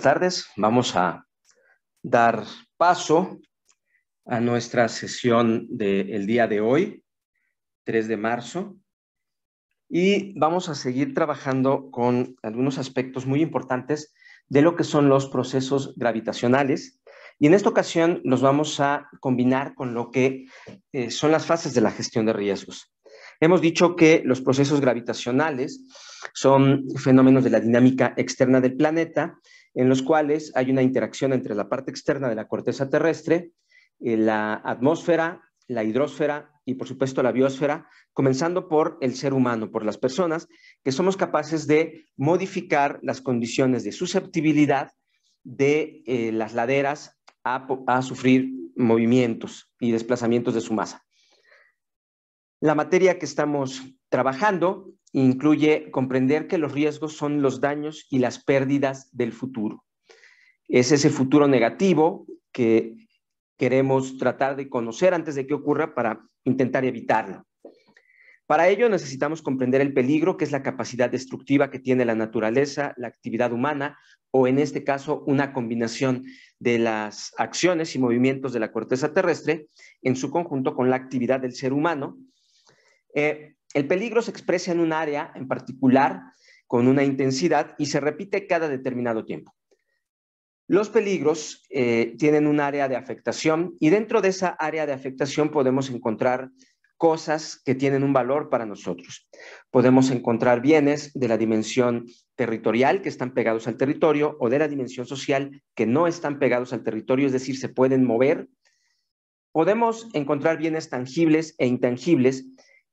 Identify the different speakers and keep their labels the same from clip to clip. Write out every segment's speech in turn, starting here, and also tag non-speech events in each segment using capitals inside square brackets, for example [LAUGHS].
Speaker 1: buenas tardes. Vamos a dar paso a nuestra sesión del día de hoy, 3 de marzo, y vamos a seguir trabajando con algunos aspectos muy importantes de lo que son los procesos gravitacionales. Y en esta ocasión los vamos a combinar con lo que eh, son las fases de la gestión de riesgos. Hemos dicho que los procesos gravitacionales son fenómenos de la dinámica externa del planeta en los cuales hay una interacción entre la parte externa de la corteza terrestre, eh, la atmósfera, la hidrósfera y por supuesto la biosfera, comenzando por el ser humano, por las personas, que somos capaces de modificar las condiciones de susceptibilidad de eh, las laderas a, a sufrir movimientos y desplazamientos de su masa. La materia que estamos trabajando incluye comprender que los riesgos son los daños y las pérdidas del futuro. Es ese futuro negativo que queremos tratar de conocer antes de que ocurra para intentar evitarlo. Para ello necesitamos comprender el peligro, que es la capacidad destructiva que tiene la naturaleza, la actividad humana, o en este caso una combinación de las acciones y movimientos de la corteza terrestre en su conjunto con la actividad del ser humano. Eh, el peligro se expresa en un área en particular con una intensidad y se repite cada determinado tiempo. Los peligros eh, tienen un área de afectación y dentro de esa área de afectación podemos encontrar cosas que tienen un valor para nosotros. Podemos encontrar bienes de la dimensión territorial que están pegados al territorio o de la dimensión social que no están pegados al territorio, es decir, se pueden mover. Podemos encontrar bienes tangibles e intangibles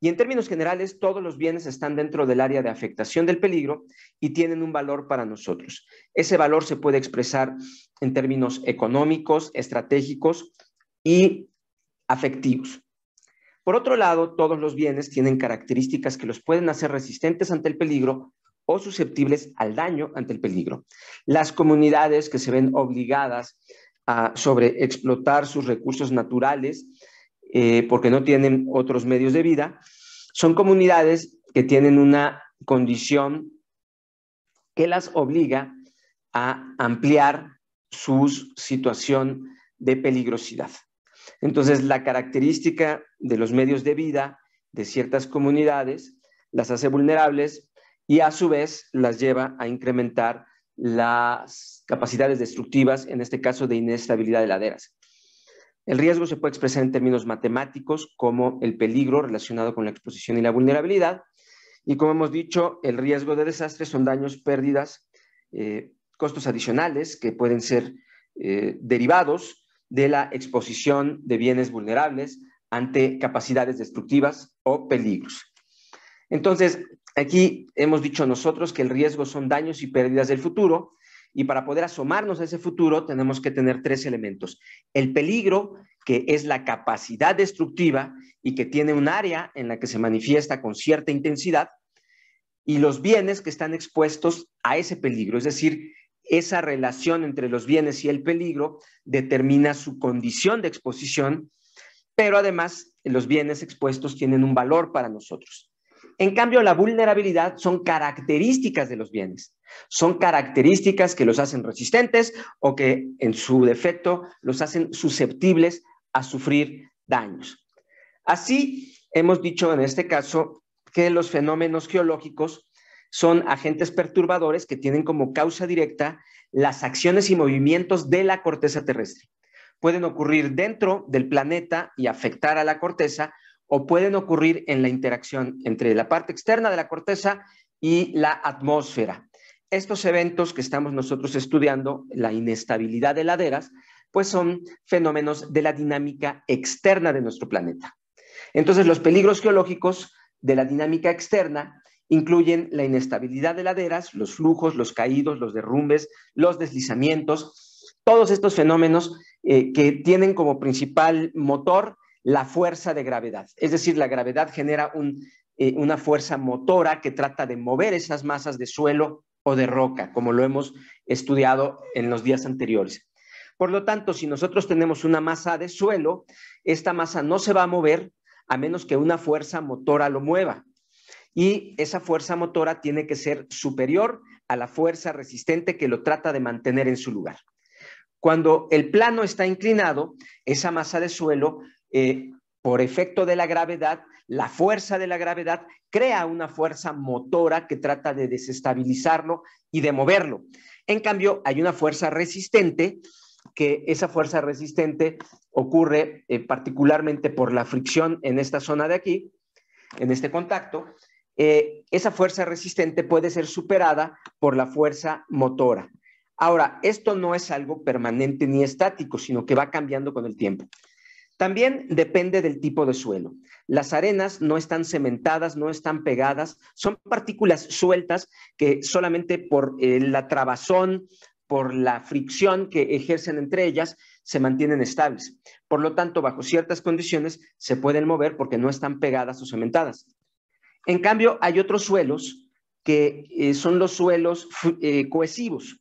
Speaker 1: y en términos generales, todos los bienes están dentro del área de afectación del peligro y tienen un valor para nosotros. Ese valor se puede expresar en términos económicos, estratégicos y afectivos. Por otro lado, todos los bienes tienen características que los pueden hacer resistentes ante el peligro o susceptibles al daño ante el peligro. Las comunidades que se ven obligadas a sobreexplotar sus recursos naturales eh, porque no tienen otros medios de vida, son comunidades que tienen una condición que las obliga a ampliar su situación de peligrosidad. Entonces, la característica de los medios de vida de ciertas comunidades las hace vulnerables y a su vez las lleva a incrementar las capacidades destructivas, en este caso de inestabilidad de laderas. El riesgo se puede expresar en términos matemáticos como el peligro relacionado con la exposición y la vulnerabilidad. Y como hemos dicho, el riesgo de desastre son daños, pérdidas, eh, costos adicionales que pueden ser eh, derivados de la exposición de bienes vulnerables ante capacidades destructivas o peligros. Entonces, aquí hemos dicho nosotros que el riesgo son daños y pérdidas del futuro y para poder asomarnos a ese futuro tenemos que tener tres elementos. El peligro, que es la capacidad destructiva y que tiene un área en la que se manifiesta con cierta intensidad, y los bienes que están expuestos a ese peligro, es decir, esa relación entre los bienes y el peligro determina su condición de exposición, pero además los bienes expuestos tienen un valor para nosotros. En cambio, la vulnerabilidad son características de los bienes, son características que los hacen resistentes o que en su defecto los hacen susceptibles a sufrir daños. Así, hemos dicho en este caso que los fenómenos geológicos son agentes perturbadores que tienen como causa directa las acciones y movimientos de la corteza terrestre. Pueden ocurrir dentro del planeta y afectar a la corteza o pueden ocurrir en la interacción entre la parte externa de la corteza y la atmósfera. Estos eventos que estamos nosotros estudiando, la inestabilidad de laderas, pues son fenómenos de la dinámica externa de nuestro planeta. Entonces, los peligros geológicos de la dinámica externa incluyen la inestabilidad de laderas, los flujos, los caídos, los derrumbes, los deslizamientos, todos estos fenómenos eh, que tienen como principal motor la fuerza de gravedad. Es decir, la gravedad genera eh, una fuerza motora que trata de mover esas masas de suelo o de roca, como lo hemos estudiado en los días anteriores. Por lo tanto, si nosotros tenemos una masa de suelo, esta masa no se va a mover a menos que una fuerza motora lo mueva. Y esa fuerza motora tiene que ser superior a la fuerza resistente que lo trata de mantener en su lugar. Cuando el plano está inclinado, esa masa de suelo eh, por efecto de la gravedad, la fuerza de la gravedad crea una fuerza motora que trata de desestabilizarlo y de moverlo. En cambio, hay una fuerza resistente que esa fuerza resistente ocurre eh, particularmente por la fricción en esta zona de aquí, en este contacto, eh, esa fuerza resistente puede ser superada por la fuerza motora. Ahora, esto no es algo permanente ni estático, sino que va cambiando con el tiempo. También depende del tipo de suelo. Las arenas no están cementadas, no están pegadas, son partículas sueltas que solamente por eh, la trabazón, por la fricción que ejercen entre ellas, se mantienen estables. Por lo tanto, bajo ciertas condiciones se pueden mover porque no están pegadas o cementadas. En cambio, hay otros suelos que eh, son los suelos eh, cohesivos.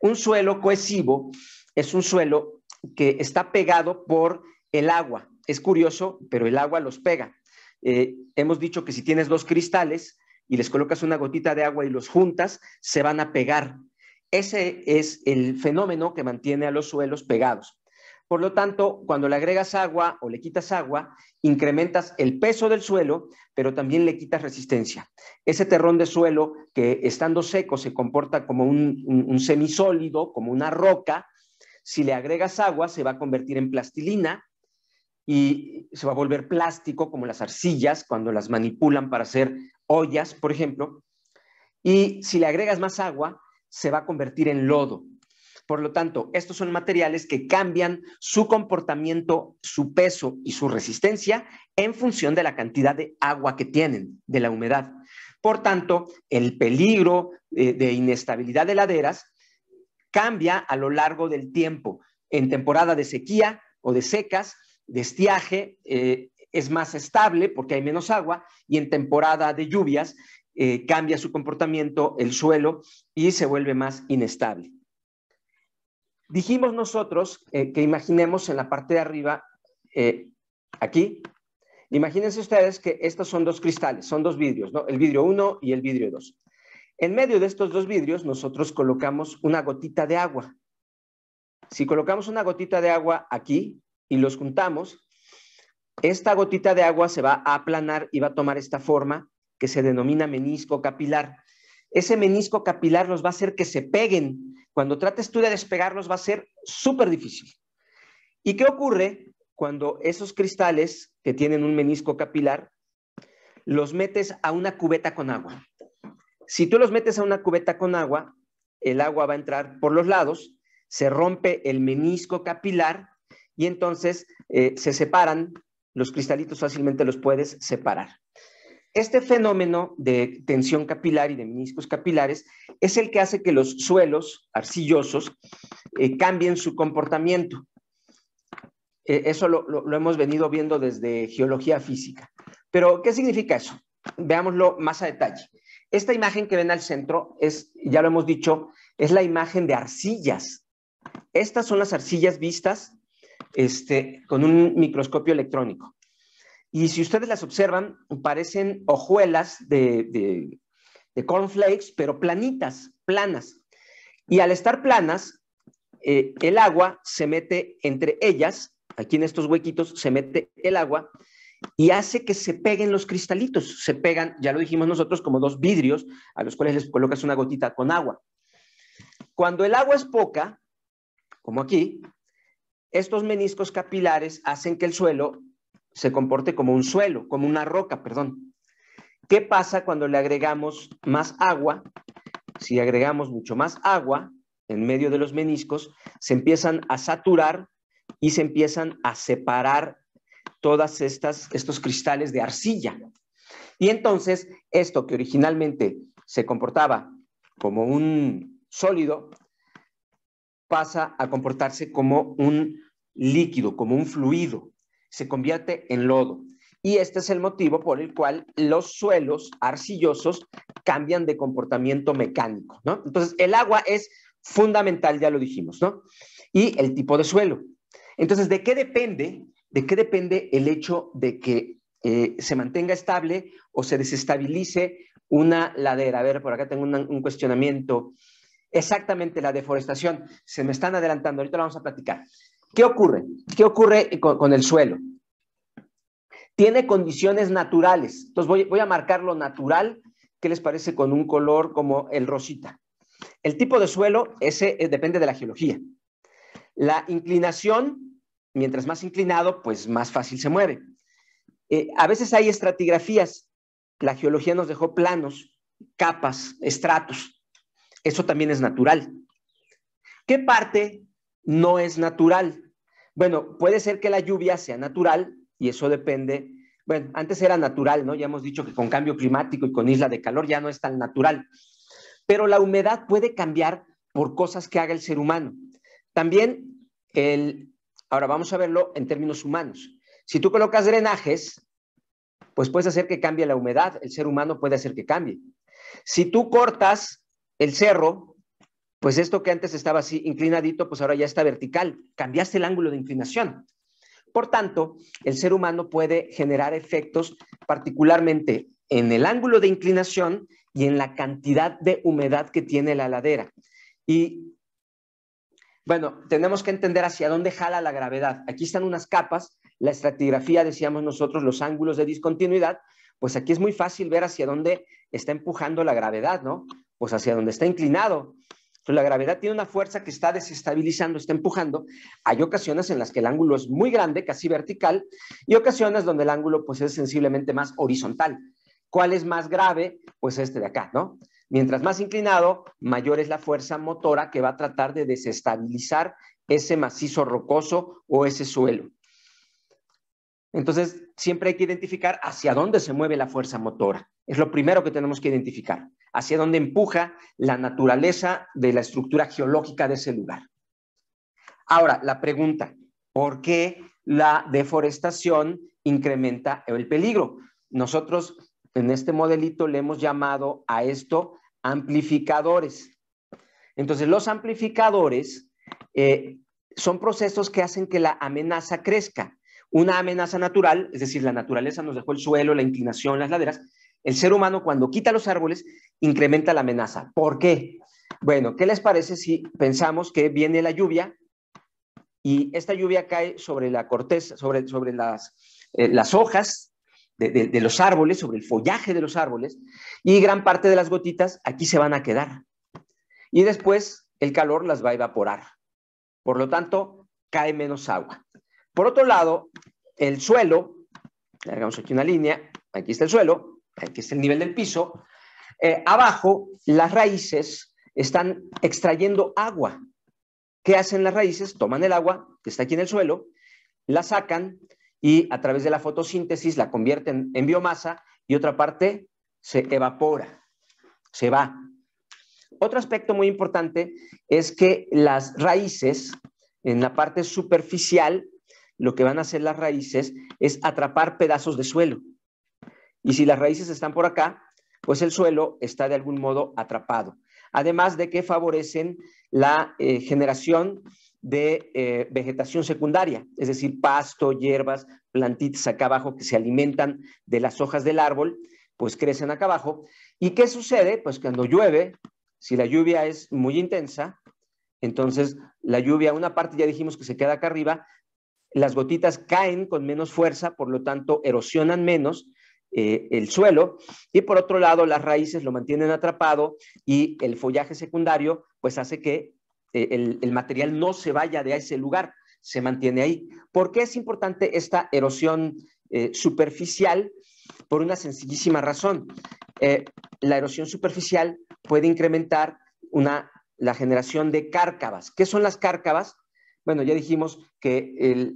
Speaker 1: Un suelo cohesivo es un suelo que está pegado por el agua. Es curioso, pero el agua los pega. Eh, hemos dicho que si tienes dos cristales y les colocas una gotita de agua y los juntas, se van a pegar. Ese es el fenómeno que mantiene a los suelos pegados. Por lo tanto, cuando le agregas agua o le quitas agua, incrementas el peso del suelo, pero también le quitas resistencia. Ese terrón de suelo que estando seco se comporta como un semisólido, como una roca, si le agregas agua se va a convertir en plastilina y se va a volver plástico, como las arcillas, cuando las manipulan para hacer ollas, por ejemplo. Y si le agregas más agua, se va a convertir en lodo. Por lo tanto, estos son materiales que cambian su comportamiento, su peso y su resistencia en función de la cantidad de agua que tienen, de la humedad. Por tanto, el peligro eh, de, inestabilidad de laderas cambia a lo largo del tiempo. En temporada de sequía o de secas, de eh, es más estable porque hay menos agua y en temporada de lluvias eh, cambia su comportamiento el suelo y se vuelve más inestable. Dijimos nosotros eh, que imaginemos en la parte de arriba, aquí, imagínense ustedes que estos son dos cristales, son dos vidrios, ¿no? el vidrio 1 y el vidrio 2. En medio de estos dos vidrios nosotros colocamos una gotita de agua. Si colocamos una gotita de agua aquí, y los juntamos, esta gotita de agua se va a aplanar y va a tomar esta forma que se denomina menisco capilar. Ese menisco capilar los va a hacer que se peguen. Cuando trates tú de despegarlos va a ser súper difícil. ¿Y qué ocurre cuando esos cristales que tienen un menisco capilar los metes a una cubeta con agua? Si tú los metes a una cubeta con agua, el agua va a entrar por los lados, se rompe el menisco capilar y entonces eh, se separan, los cristalitos fácilmente los puedes separar. Este fenómeno de tensión capilar y de meniscos capilares es el que hace que los suelos arcillosos eh, cambien su comportamiento. Eh, eso lo, lo hemos venido viendo desde geología física. Pero, ¿qué significa eso? Veámoslo más a detalle. Esta imagen que ven al centro es, ya lo hemos dicho, es la imagen de arcillas. Estas son las arcillas vistas este, con un microscopio electrónico. Y si ustedes las observan, parecen hojuelas de, cornflakes, pero planitas, planas. Y al estar planas, eh, el agua se mete entre ellas, aquí en estos huequitos se mete el agua y hace que se peguen los cristalitos. Se pegan, ya lo dijimos nosotros, como dos vidrios a los cuales les colocas una gotita con agua. Cuando el agua es poca, como aquí, estos meniscos capilares hacen que el suelo se comporte como un suelo, como una roca, perdón. ¿Qué pasa cuando le agregamos más agua? Si agregamos mucho más agua en medio de los meniscos, se empiezan a saturar y se empiezan a separar todas estas estos cristales de arcilla. Y entonces, esto que originalmente se comportaba como un sólido, pasa a comportarse como un líquido, como un fluido, se convierte en lodo. Y este es el motivo por el cual los suelos arcillosos cambian de comportamiento mecánico, Entonces, el agua es fundamental, ya lo dijimos, ¿no? Y el tipo de suelo. Entonces, ¿de qué depende? ¿De qué depende el hecho de que eh, se mantenga estable o se desestabilice una ladera? A ver, por acá tengo un cuestionamiento. Exactamente, la deforestación. Se me están adelantando, ahorita lo vamos a platicar. ¿Qué ocurre? ¿Qué ocurre con, el suelo? Tiene condiciones naturales. Entonces voy, a marcar lo natural. ¿Qué les parece con un color como el rosita? El tipo de suelo, ese eh, depende de la geología. La inclinación, mientras más inclinado, pues más fácil se mueve. Eh, a veces hay estratigrafías. La geología nos dejó planos, capas, estratos. Eso también es natural. ¿Qué parte no es natural? Bueno, puede ser que la lluvia sea natural y eso depende. Bueno, antes era natural, ¿no? Ya hemos dicho que con cambio climático y con isla de calor ya no es tan natural. Pero la humedad puede cambiar por cosas que haga el ser humano. También el, ahora vamos a verlo en términos humanos. Si tú colocas drenajes, pues puedes hacer que cambie la humedad, el ser humano puede hacer que cambie. Si tú cortas el cerro, pues esto que antes estaba así inclinadito, pues ahora ya está vertical. Cambiaste el ángulo de inclinación. Por tanto, el ser humano puede generar efectos particularmente en el ángulo de inclinación y en la cantidad de humedad que tiene la ladera. Y bueno, tenemos que entender hacia dónde jala la gravedad. Aquí están unas capas, la estratigrafía, decíamos nosotros, los ángulos de discontinuidad, pues aquí es muy fácil ver hacia dónde está empujando la gravedad, ¿no? pues hacia donde está inclinado. Entonces, la gravedad tiene una fuerza que está desestabilizando, está empujando. Hay ocasiones en las que el ángulo es muy grande, casi vertical, y ocasiones donde el ángulo pues, es sensiblemente más horizontal. ¿Cuál es más grave? Pues este de acá, ¿no? Mientras más inclinado, mayor es la fuerza motora que va a tratar de desestabilizar ese macizo rocoso o ese suelo. Entonces, siempre hay que identificar hacia dónde se mueve la fuerza motora. Es lo primero que tenemos que identificar, hacia dónde empuja la naturaleza de la estructura geológica de ese lugar. Ahora, la pregunta, ¿por qué la deforestación incrementa el peligro? Nosotros en este modelito le hemos llamado a esto amplificadores. Entonces, los amplificadores eh, son procesos que hacen que la amenaza crezca. Una amenaza natural, es decir, la naturaleza nos dejó el suelo, la inclinación, las laderas, el ser humano cuando quita los árboles incrementa la amenaza. ¿Por qué? Bueno, ¿qué les parece si pensamos que viene la lluvia y esta lluvia cae sobre la corteza, sobre, sobre las, eh, las hojas de, los árboles, sobre el follaje de los árboles, y gran parte de las gotitas aquí se van a quedar. Y después el calor las va a evaporar. Por lo tanto, cae menos agua. Por otro lado, el suelo, le hagamos aquí una línea, aquí está el suelo, que es el nivel del piso, eh, abajo las raíces están extrayendo agua. ¿Qué hacen las raíces? Toman el agua que está aquí en el suelo, la sacan y a través de la fotosíntesis la convierten en biomasa y otra parte se evapora, se va. Otro aspecto muy importante es que las raíces, en la parte superficial, lo que van a hacer las raíces es atrapar pedazos de suelo. Y si las raíces están por acá, pues el suelo está de algún modo atrapado. Además de que favorecen la eh, generación de eh, vegetación secundaria, es decir, pasto, hierbas, plantitas acá abajo que se alimentan de las hojas del árbol, pues crecen acá abajo. ¿Y qué sucede? Pues cuando llueve, si la lluvia es muy intensa, entonces la lluvia, una parte ya dijimos que se queda acá arriba, las gotitas caen con menos fuerza, por lo tanto erosionan menos eh, el suelo y por otro lado las raíces lo mantienen atrapado y el follaje secundario pues hace que eh, el, material no se vaya de ese lugar, se mantiene ahí. ¿Por qué es importante esta erosión eh, superficial? Por una sencillísima razón. la erosión superficial puede incrementar la generación de cárcavas. ¿Qué son las cárcavas? Bueno, ya dijimos que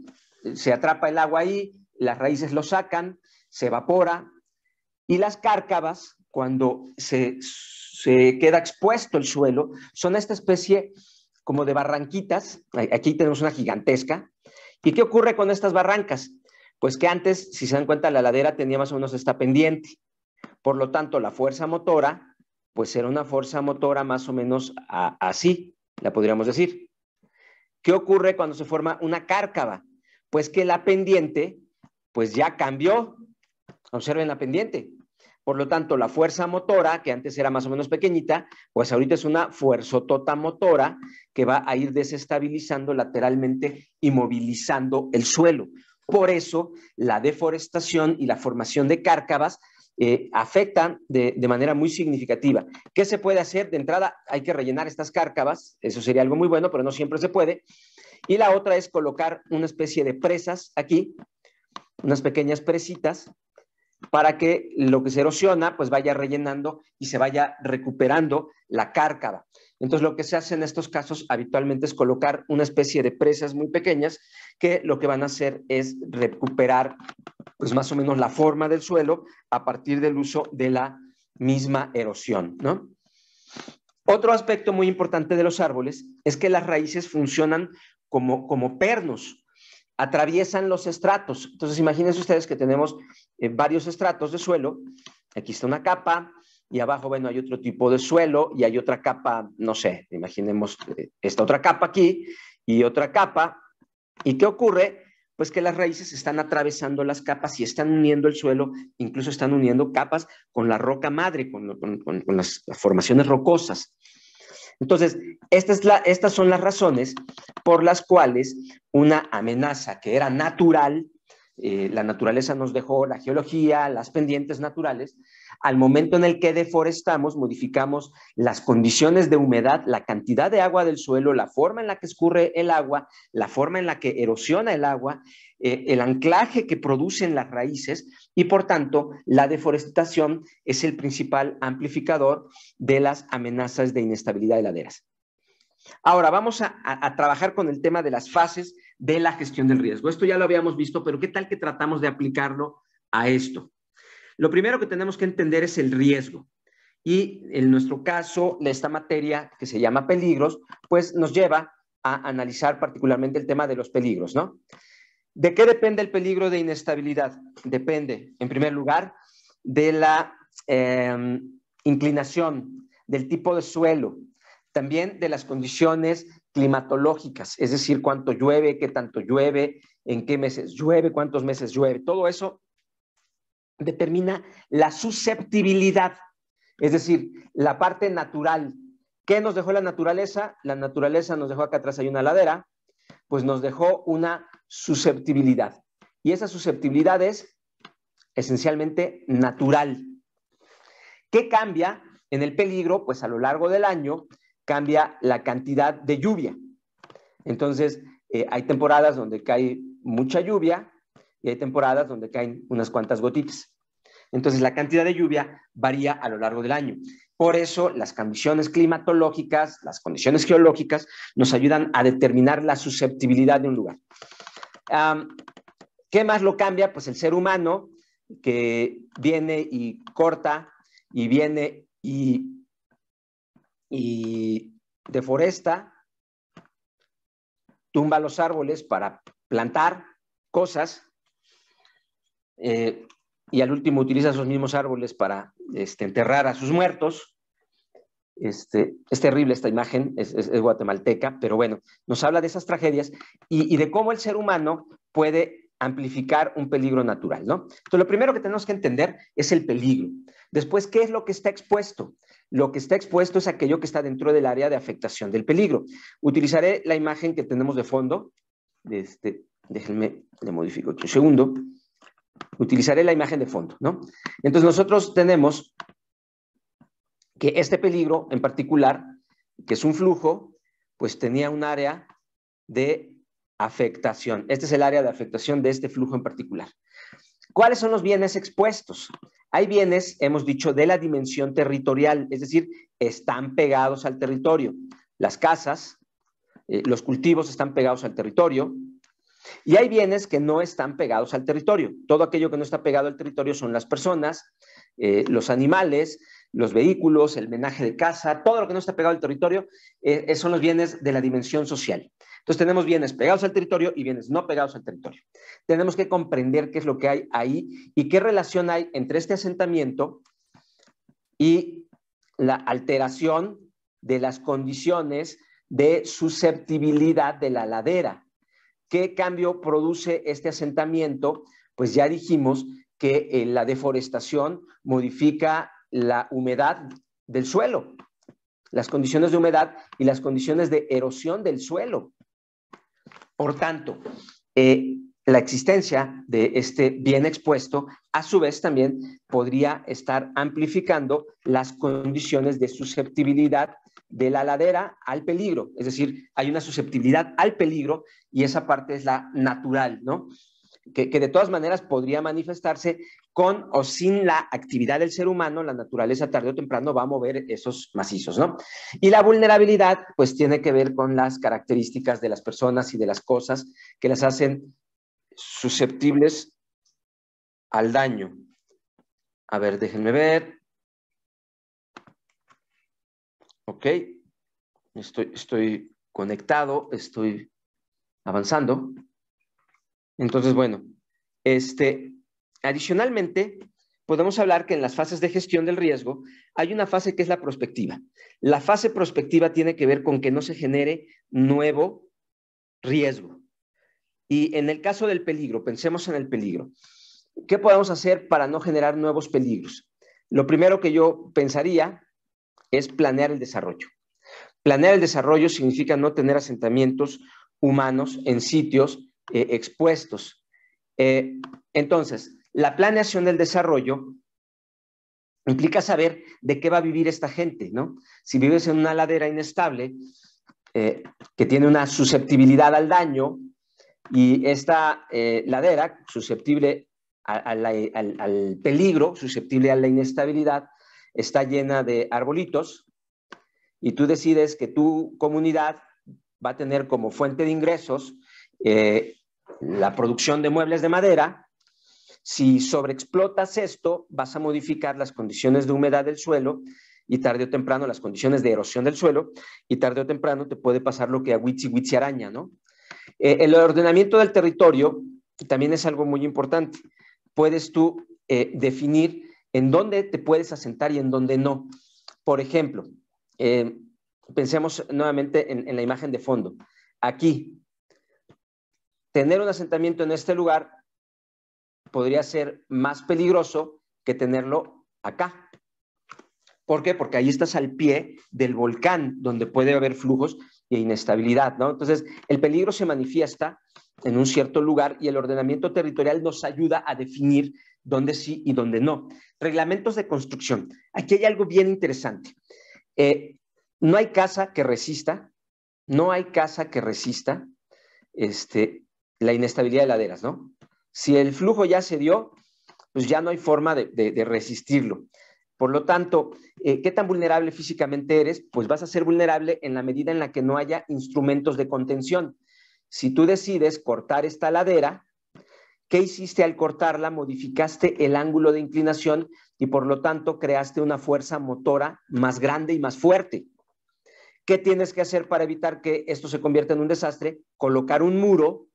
Speaker 1: se atrapa el agua ahí, las raíces lo sacan, se evapora y las cárcavas, cuando se, queda expuesto el suelo, son esta especie como de barranquitas. Aquí tenemos una gigantesca. ¿Y qué ocurre con estas barrancas? Pues que antes, si se dan cuenta, la ladera tenía más o menos esta pendiente. Por lo tanto, la fuerza motora, pues era una fuerza motora más o menos así, la podríamos decir. ¿Qué ocurre cuando se forma una cárcava? Pues que la pendiente, pues ya cambió, Observen la pendiente. Por lo tanto, la fuerza motora, que antes era más o menos pequeñita, pues ahorita es una fuerzotota motora que va a ir desestabilizando lateralmente y movilizando el suelo. Por eso, la deforestación y la formación de cárcavas eh, afectan de, de, manera muy significativa. ¿Qué se puede hacer? De entrada, hay que rellenar estas cárcavas, eso sería algo muy bueno, pero no siempre se puede. Y la otra es colocar una especie de presas aquí, unas pequeñas presitas, para que lo que se erosiona pues vaya rellenando y se vaya recuperando la cárcava. Entonces lo que se hace en estos casos habitualmente es colocar una especie de presas muy pequeñas que lo que van a hacer es recuperar pues más o menos la forma del suelo a partir del uso de la misma erosión, ¿no? Otro aspecto muy importante de los árboles es que las raíces funcionan como, como pernos, atraviesan los estratos. Entonces, imagínense ustedes que tenemos en varios estratos de suelo. Aquí está una capa y abajo, bueno, hay otro tipo de suelo y hay otra capa, no sé, imaginemos eh, esta otra capa aquí y otra capa. ¿Y qué ocurre? Pues que las raíces están atravesando las capas y están uniendo el suelo, incluso están uniendo capas con la roca madre, con, las formaciones rocosas. Entonces, estas son las razones por las cuales una amenaza que era natural eh, la naturaleza nos dejó, la geología, las pendientes naturales, al momento en el que deforestamos, modificamos las condiciones de humedad, la cantidad de agua del suelo, la forma en la que escurre el agua, la forma en la que erosiona el agua, eh, el anclaje que producen las raíces y por tanto la deforestación es el principal amplificador de las amenazas de inestabilidad de laderas. Ahora vamos a trabajar con el tema de las fases de la gestión del riesgo. Esto ya lo habíamos visto, pero ¿qué tal que tratamos de aplicarlo a esto? Lo primero que tenemos que entender es el riesgo. Y en nuestro caso, de esta materia que se llama peligros, pues nos lleva a analizar particularmente el tema de los peligros, ¿no? ¿De qué depende el peligro de inestabilidad? Depende, en primer lugar, de la em, inclinación, del tipo de suelo, también de las condiciones climatológicas, es decir, cuánto llueve, qué tanto llueve, en qué meses llueve, cuántos meses llueve. Todo eso determina la susceptibilidad, es decir, la parte natural. ¿Qué nos dejó la naturaleza? La naturaleza nos dejó acá atrás hay una ladera, pues nos dejó una susceptibilidad. Y esa susceptibilidad es esencialmente natural. ¿Qué cambia en el peligro? Pues a lo largo del año cambia la cantidad de lluvia. Entonces, eh, hay temporadas donde cae mucha lluvia y hay temporadas donde caen unas cuantas gotitas. Entonces, la cantidad de lluvia varía a lo largo del año. Por eso, las condiciones climatológicas, las condiciones geológicas, nos ayudan a determinar la susceptibilidad de un lugar. ¿Qué más lo cambia? Pues el ser humano que viene y corta y viene y y deforesta, tumba los árboles para plantar cosas eh, y al último utiliza esos mismos árboles para este, enterrar a sus muertos. Este, es terrible esta imagen, es, guatemalteca, pero bueno, nos habla de esas tragedias y de cómo el ser humano puede amplificar un peligro natural, ¿no? Entonces, lo primero que tenemos que entender es el peligro. Después, ¿qué es lo que está expuesto? Lo que está expuesto es aquello que está dentro del área de afectación del peligro. Utilizaré la imagen que tenemos de fondo. Este, déjenme, le modifico otro segundo. Utilizaré la imagen de fondo, ¿no? Entonces, nosotros tenemos que este peligro en particular, que es un flujo, pues tenía un área de afectación. Este es el área de afectación de este flujo en particular. ¿Cuáles son los bienes expuestos? Hay bienes, hemos dicho, de la dimensión territorial, es decir, están pegados al territorio. Las casas, eh, los cultivos están pegados al territorio. Y hay bienes que no están pegados al territorio. Todo aquello que no está pegado al territorio son las personas, eh, los animales, los vehículos, el menaje de casa, todo lo que no está pegado al territorio, eh, eh, son los bienes de la dimensión social. Entonces tenemos bienes pegados al territorio y bienes no pegados al territorio. Tenemos que comprender qué es lo que hay ahí y qué relación hay entre este asentamiento y la alteración de las condiciones de susceptibilidad de la ladera. ¿Qué cambio produce este asentamiento? Pues ya dijimos que eh, la deforestación modifica la humedad del suelo, las condiciones de humedad y las condiciones de erosión del suelo. Por tanto, eh, la existencia de este bien expuesto, a su vez también podría estar amplificando las condiciones de susceptibilidad de la ladera al peligro. Es decir, hay una susceptibilidad al peligro y esa parte es la natural, ¿no? que de todas maneras podría manifestarse con o sin la actividad del ser humano, la naturaleza tarde o temprano va a mover esos macizos, ¿no? Y la vulnerabilidad, pues tiene que ver con las características de las personas y de las cosas que las hacen susceptibles al daño. A ver, déjenme ver. Ok. Estoy, estoy conectado, estoy avanzando. Entonces, bueno, este, Adicionalmente, podemos hablar que en las fases de gestión del riesgo hay una fase que es la prospectiva. La fase prospectiva tiene que ver con que no se genere nuevo riesgo. Y en el caso del peligro, pensemos en el peligro. ¿Qué podemos hacer para no generar nuevos peligros? Lo primero que yo pensaría es planear el desarrollo. Planear el desarrollo significa no tener asentamientos humanos en sitios eh, expuestos. Eh, entonces, la planeación del desarrollo implica saber de qué va a vivir esta gente, ¿no? Si vives en una ladera inestable, eh, que tiene una susceptibilidad al daño, y esta eh, ladera, susceptible al, peligro, susceptible a la inestabilidad, está llena de arbolitos, y tú decides que tu comunidad va a tener como fuente de ingresos eh, la producción de muebles de madera si sobreexplotas esto, vas a modificar las condiciones de humedad del suelo y tarde o temprano las condiciones de erosión del suelo y tarde o temprano te puede pasar lo que a Witsi Witsi araña, ¿no? Eh, el ordenamiento del territorio también es algo muy importante. Puedes tú eh, definir en dónde te puedes asentar y en dónde no. Por ejemplo, eh, pensemos nuevamente en la imagen de fondo. Aquí, tener un asentamiento en este lugar podría ser más peligroso que tenerlo acá. ¿Por qué? Porque ahí estás al pie del volcán, donde puede haber flujos e inestabilidad, ¿no? Entonces, el peligro se manifiesta en un cierto lugar y el ordenamiento territorial nos ayuda a definir dónde sí y dónde no. Reglamentos de construcción. Aquí hay algo bien interesante. Eh, no hay casa que resista, no hay casa que resista este, la inestabilidad de laderas, ¿no? Si el flujo ya se dio, pues ya no hay forma de, resistirlo. Por lo tanto, eh, ¿qué tan vulnerable físicamente eres? Pues vas a ser vulnerable en la medida en la que no haya instrumentos de contención. Si tú decides cortar esta ladera, ¿qué hiciste al cortarla? Modificaste el ángulo de inclinación y por lo tanto creaste una fuerza motora más grande y más fuerte. ¿Qué tienes que hacer para evitar que esto se convierta en un desastre? Colocar un muro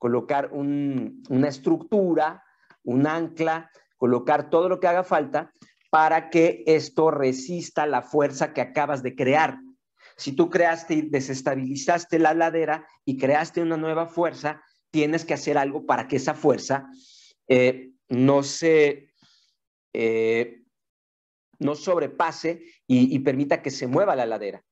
Speaker 1: colocar una estructura, un ancla, colocar todo lo que haga falta para que esto resista la fuerza que acabas de crear. Si tú creaste y desestabilizaste la ladera y creaste una nueva fuerza, tienes que hacer algo para que esa fuerza eh, no se eh, no sobrepase y, permita que se mueva la ladera.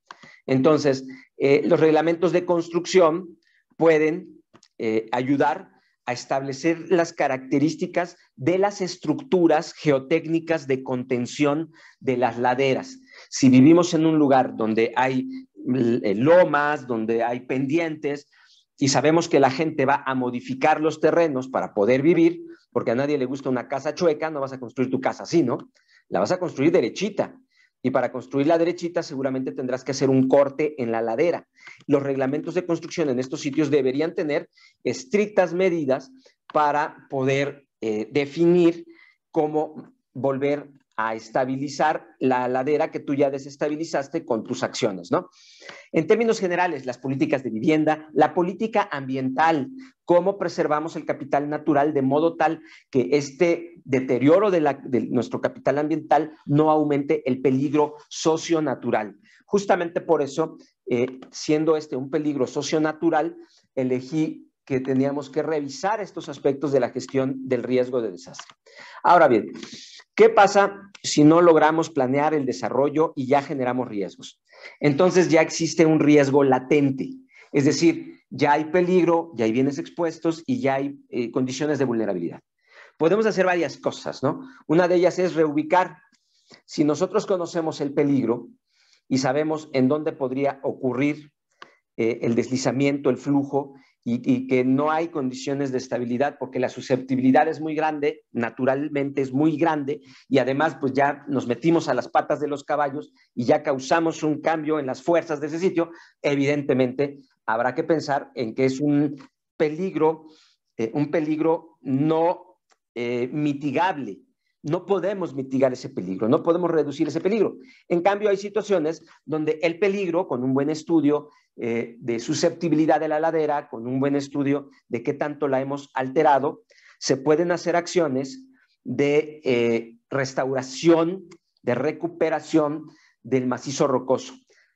Speaker 1: Entonces, eh, los reglamentos de construcción pueden eh, ayudar a establecer las características de las estructuras geotécnicas de contención de las laderas. Si vivimos en un lugar donde hay eh, lomas, donde hay pendientes, y sabemos que la gente va a modificar los terrenos para poder vivir, porque a nadie le gusta una casa chueca, no vas a construir tu casa así, ¿no? La vas a construir derechita. Y para construir la derechita seguramente tendrás que hacer un corte en la ladera. Los reglamentos de construcción en estos sitios deberían tener estrictas medidas para poder eh, definir cómo volver a estabilizar la ladera que tú ya desestabilizaste con tus acciones, ¿no? En términos generales, las políticas de vivienda, la política ambiental, cómo preservamos el capital natural de modo tal que este deterioro de, nuestro capital ambiental no aumente el peligro socionatural. Justamente por eso, eh, siendo este un peligro socionatural, elegí que teníamos que revisar estos aspectos de la gestión del riesgo de desastre. Ahora bien, ¿qué pasa si no logramos planear el desarrollo y ya generamos riesgos? Entonces ya existe un riesgo latente, es decir, ya hay peligro, ya hay bienes expuestos y ya hay eh, condiciones de vulnerabilidad. Podemos hacer varias cosas, ¿no? Una de ellas es reubicar. Si nosotros conocemos el peligro y sabemos en dónde podría ocurrir eh, el deslizamiento, el flujo, y, que no hay condiciones de estabilidad porque la susceptibilidad es muy grande, naturalmente es muy grande y además pues ya nos metimos a las patas de los caballos y ya causamos un cambio en las fuerzas de ese sitio, evidentemente habrá que pensar en que es un peligro, eh, un peligro no eh, mitigable, no podemos mitigar ese peligro, no podemos reducir ese peligro. En cambio, hay situaciones donde el peligro, con un buen estudio, eh, de susceptibilidad de la ladera, con un buen estudio de qué tanto la hemos alterado, se pueden hacer acciones de eh, restauración, de recuperación del macizo rocoso.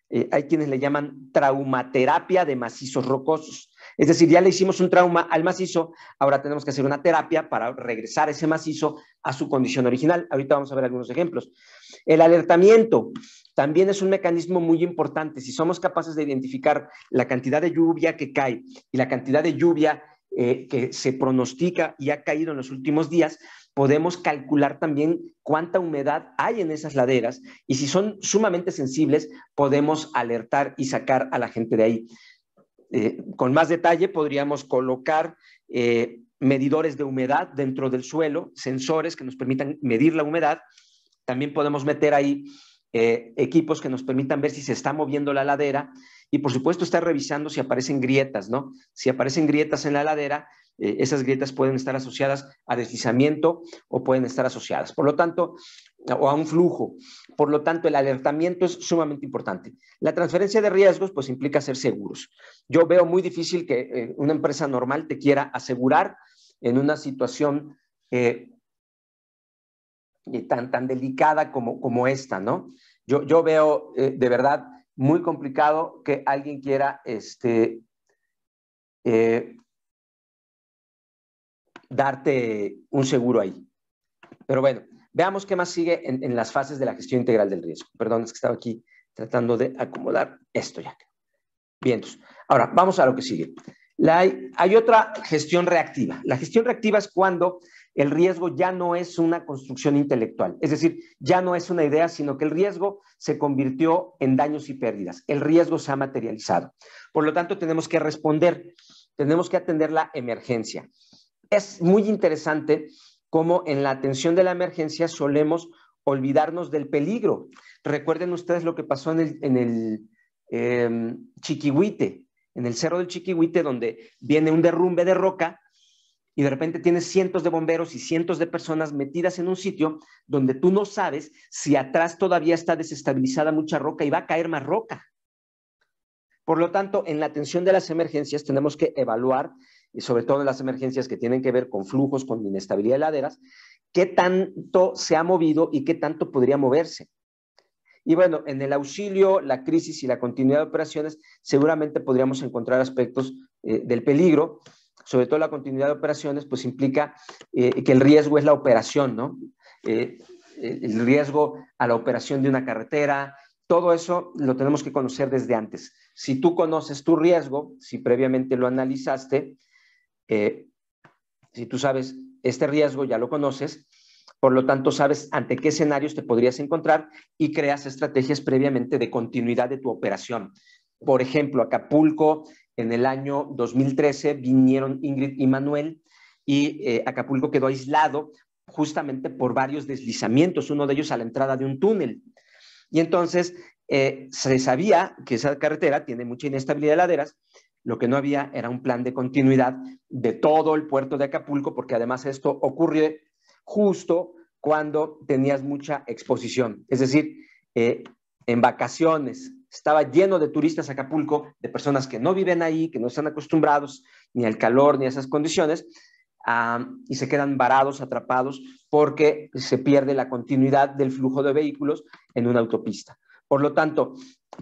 Speaker 1: Eh, hay quienes le llaman traumaterapia de macizos rocosos. Es decir, ya le hicimos un trauma al macizo, ahora tenemos que hacer una terapia para regresar ese macizo a su condición original. Ahorita vamos a ver algunos ejemplos. El alertamiento también es un mecanismo muy importante. Si somos capaces de identificar la cantidad de lluvia que cae y la cantidad de lluvia eh, que se pronostica y ha caído en los últimos días, podemos calcular también cuánta humedad hay en esas laderas y si son sumamente sensibles, podemos alertar y sacar a la gente de ahí. Eh, con más detalle, podríamos colocar eh, medidores de humedad dentro del suelo, sensores que nos permitan medir la humedad. También podemos meter ahí eh, equipos que nos permitan ver si se está moviendo la ladera y por supuesto estar revisando si aparecen grietas, ¿no? Si aparecen grietas en la ladera, eh, esas grietas pueden estar asociadas a deslizamiento o pueden estar asociadas, por lo tanto, o a un flujo. Por lo tanto, el alertamiento es sumamente importante. La transferencia de riesgos, pues implica ser seguros. Yo veo muy difícil que eh, una empresa normal te quiera asegurar en una situación tan, tan delicada como, esta, ¿no? Yo, yo veo eh, de verdad muy complicado que alguien quiera este, eh, darte un seguro ahí. Pero bueno, veamos qué más sigue en, las fases de la gestión integral del riesgo. Perdón, es que estaba aquí tratando de acomodar esto ya. Bien, entonces, ahora vamos a lo que sigue. hay otra gestión reactiva. La gestión reactiva es cuando el riesgo ya no es una construcción intelectual, es decir, ya no es una idea, sino que el riesgo se convirtió en daños y pérdidas, el riesgo se ha materializado. Por lo tanto, tenemos que responder, tenemos que atender la emergencia. Es muy interesante cómo en la atención de la emergencia solemos olvidarnos del peligro. Recuerden ustedes lo que pasó en el, em, Chiquihuite, en el cerro del Chiquihuite, donde viene un derrumbe de roca y de repente tienes cientos de bomberos y cientos de personas metidas en un sitio donde tú no sabes si atrás todavía está desestabilizada mucha roca y va a caer más roca. Por lo tanto, en la atención de las emergencias tenemos que evaluar, y sobre todo en las emergencias que tienen que ver con flujos, con inestabilidad de laderas, qué tanto se ha movido y qué tanto podría moverse. Y bueno, en el auxilio, la crisis y la continuidad de operaciones, seguramente podríamos encontrar aspectos eh, del peligro sobre todo la continuidad de operaciones, pues implica eh, que el riesgo es la operación, ¿no? Eh, eh, el riesgo a la operación de una carretera, todo eso lo tenemos que conocer desde antes. Si tú conoces tu riesgo, si previamente lo analizaste, si tú sabes este riesgo, ya lo conoces, por lo tanto sabes ante qué escenarios te podrías encontrar y creas estrategias previamente de continuidad de tu operación. Por ejemplo, Acapulco en el año 2013 vinieron Ingrid y Manuel y eh, Acapulco quedó aislado justamente por varios deslizamientos, uno de ellos a la entrada de un túnel. Y entonces eh, se sabía que esa carretera tiene mucha inestabilidad de laderas, lo que no había era un plan de continuidad de todo el puerto de Acapulco, porque además esto ocurre justo cuando tenías mucha exposición, es decir, eh, en vacaciones, estaba lleno de turistas Acapulco, de personas que no viven ahí, que no están acostumbrados ni al calor ni a esas condiciones, y se quedan varados, atrapados, porque se pierde la continuidad del flujo de vehículos en una autopista. Por lo tanto,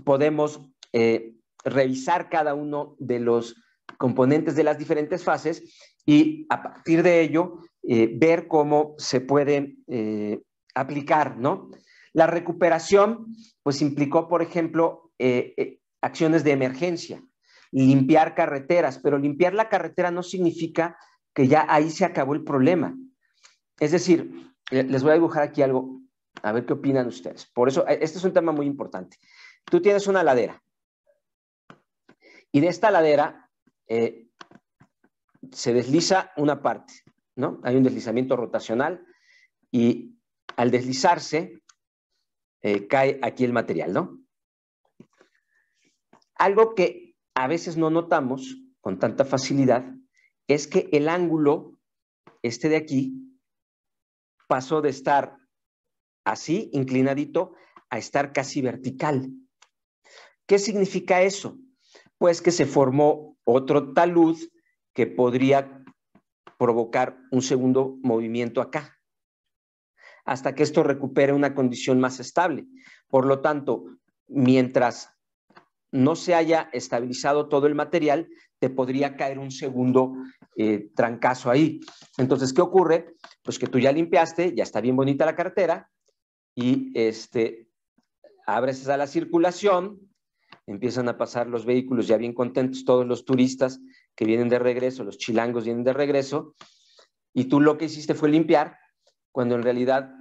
Speaker 1: podemos eh, revisar cada uno de los componentes de las diferentes fases y a partir de ello eh, ver cómo se puede eh, aplicar, ¿no? La recuperación, pues implicó, por ejemplo, eh, eh, acciones de emergencia, limpiar carreteras, pero limpiar la carretera no significa que ya ahí se acabó el problema. Es decir, les voy a dibujar aquí algo, a ver qué opinan ustedes. Por eso, eh, este es un tema muy importante. Tú tienes una ladera y de esta ladera se desliza una parte, ¿no? Hay un deslizamiento rotacional y al deslizarse cae aquí el material, ¿no? Algo que a veces no notamos con tanta facilidad es que el ángulo, este de aquí, pasó de estar así, inclinadito, a estar casi vertical. ¿Qué significa eso? Pues que se formó otro talud que podría provocar un segundo movimiento acá, hasta que esto recupere una condición más estable. Por lo tanto, mientras no se haya estabilizado todo el material, te podría caer un segundo eh, trancazo ahí. Entonces, ¿qué ocurre? Pues que tú ya limpiaste, ya está bien bonita la cartera y este, abres a la circulación, empiezan a pasar los vehículos ya bien contentos, todos los turistas que vienen de regreso, los chilangos vienen de regreso, y tú lo que hiciste fue limpiar, cuando en realidad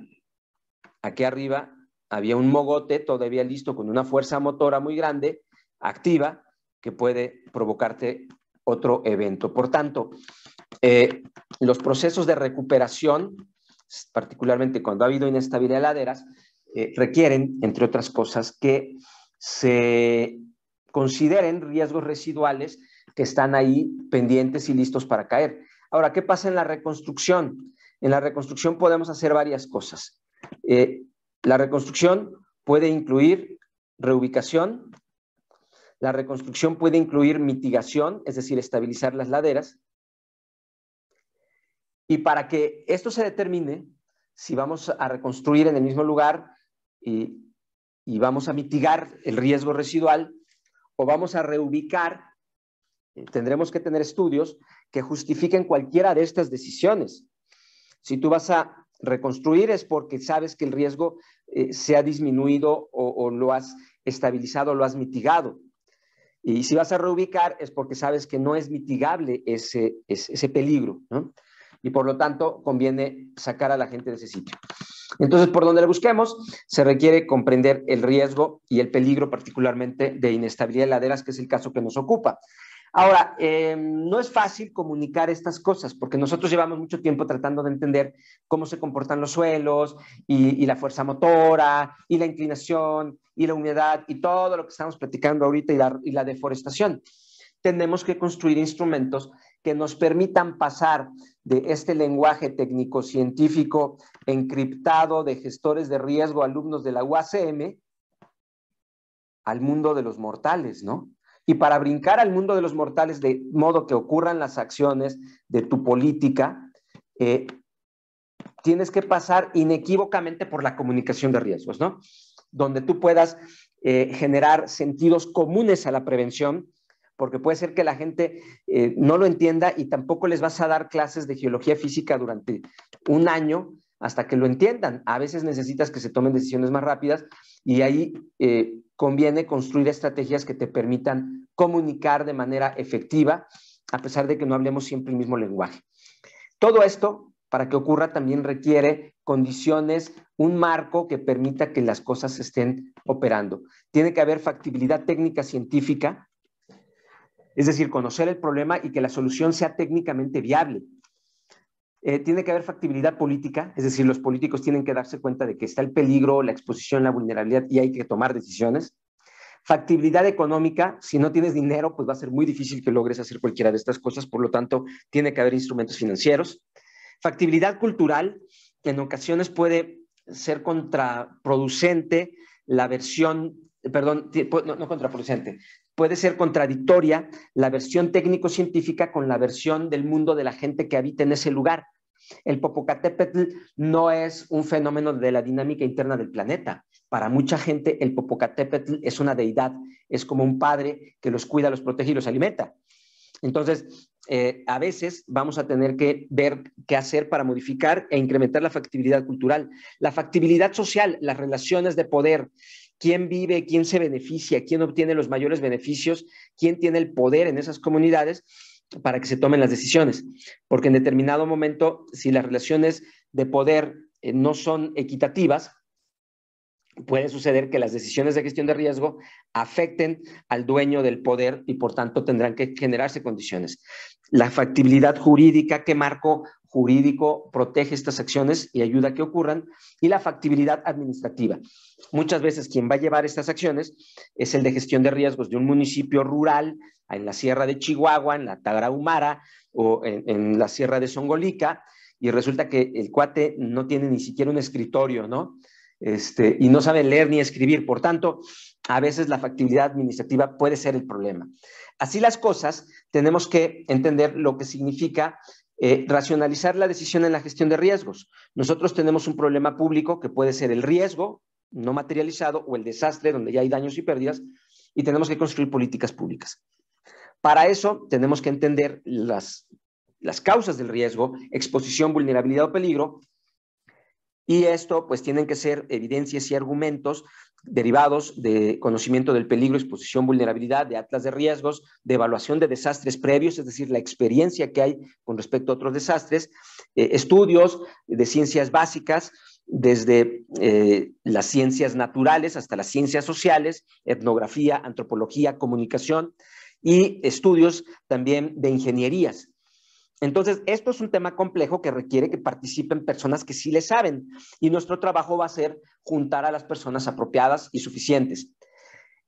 Speaker 1: aquí arriba había un mogote todavía listo con una fuerza motora muy grande activa que puede provocarte otro evento. Por tanto, eh, los procesos de recuperación, particularmente cuando ha habido inestabilidad de laderas, eh, requieren, entre otras cosas, que se consideren riesgos residuales que están ahí pendientes y listos para caer. Ahora, ¿qué pasa en la reconstrucción? En la reconstrucción podemos hacer varias cosas. Eh, la reconstrucción puede incluir reubicación, la reconstrucción puede incluir mitigación, es decir, estabilizar las laderas. Y para que esto se determine, si vamos a reconstruir en el mismo lugar y, vamos a mitigar el riesgo residual o vamos a reubicar, eh, tendremos que tener estudios que justifiquen cualquiera de estas decisiones. Si tú vas a reconstruir es porque sabes que el riesgo eh, se ha disminuido o, o lo has estabilizado, lo has mitigado. Y si vas a reubicar es porque sabes que no es mitigable ese, ese, peligro, ¿no? Y por lo tanto conviene sacar a la gente de ese sitio. Entonces, por donde le busquemos, se requiere comprender el riesgo y el peligro particularmente de inestabilidad de laderas, que es el caso que nos ocupa. Ahora, em, no es fácil comunicar estas cosas porque nosotros llevamos mucho tiempo tratando de entender cómo se comportan los suelos y, la fuerza motora y la inclinación y la humedad y todo lo que estamos platicando ahorita y la, y la deforestación. Tenemos que construir instrumentos que nos permitan pasar de este lenguaje técnico-científico encriptado de gestores de riesgo, alumnos de la UACM, al mundo de los mortales, ¿no? y para brincar al mundo de los mortales de modo que ocurran las acciones de tu política, eh, tienes que pasar inequívocamente por la comunicación de riesgos, ¿no? Donde tú puedas eh, generar sentidos comunes a la prevención, porque puede ser que la gente eh, no lo entienda y tampoco les vas a dar clases de geología física durante un año hasta que lo entiendan. A veces necesitas que se tomen decisiones más rápidas y ahí conviene construir estrategias que te permitan comunicar de manera efectiva, a pesar de que no hablemos siempre el mismo lenguaje. Todo esto, para que ocurra, también requiere condiciones, un marco que permita que las cosas estén operando. Tiene que haber factibilidad técnica científica, es decir, conocer el problema y que la solución sea técnicamente viable. Eh, tiene que haber factibilidad política, es decir, los políticos tienen que darse cuenta de que está el peligro, la exposición, la vulnerabilidad y hay que tomar decisiones. Factibilidad económica, si no tienes dinero, pues va a ser muy difícil que logres hacer cualquiera de estas cosas, por lo tanto, tiene que haber instrumentos financieros. Factibilidad cultural, que en ocasiones puede ser contraproducente la versión, perdón, no contraproducente, puede ser contradictoria la versión técnico-científica con la versión del mundo de la gente que habita en ese lugar. El Popocatépetl no es un fenómeno de la dinámica interna del planeta. Para mucha gente, el Popocatépetl es una deidad, es como un padre que los cuida, los protege y los alimenta. Entonces, eh, a veces vamos a tener que ver qué hacer para modificar e incrementar la factibilidad cultural, la factibilidad social, las relaciones de poder, quién vive, quién se beneficia, quién obtiene los mayores beneficios, quién tiene el poder en esas comunidades para que se tomen las decisiones. Porque en determinado momento, si las relaciones de poder eh, no son equitativas, puede suceder que las decisiones de gestión de riesgo afecten al dueño del poder y por tanto tendrán que generarse condiciones. La factibilidad jurídica, que marco jurídico protege estas acciones y ayuda que ocurran, y la factibilidad administrativa. Muchas veces quien va a llevar estas acciones es el de gestión de riesgos de un municipio rural en la Sierra de Chihuahua, en la Tagrahumara o en, la Sierra de Songolica, y resulta que el cuate no tiene ni siquiera un escritorio, ¿no? Este, y no sabe leer ni escribir. Por tanto, a veces la factibilidad administrativa puede ser el problema. Así las cosas, tenemos que entender lo que significa eh, racionalizar la decisión en la gestión de riesgos. Nosotros tenemos un problema público que puede ser el riesgo no materializado o el desastre donde ya hay daños y pérdidas y tenemos que construir políticas públicas. Para eso tenemos que entender las, las causas del riesgo, exposición, vulnerabilidad o peligro y esto, pues, tienen que ser evidencias y argumentos derivados de conocimiento del peligro, exposición, vulnerabilidad, de atlas de riesgos, de evaluación de desastres previos, es decir, la experiencia que hay con respecto a otros desastres, eh, estudios de ciencias básicas, desde eh, las ciencias naturales hasta las ciencias sociales, etnografía, antropología, comunicación y estudios también de ingenierías, entonces, esto es un tema complejo que requiere que participen personas que sí le saben y nuestro trabajo va a ser juntar a las personas apropiadas y suficientes.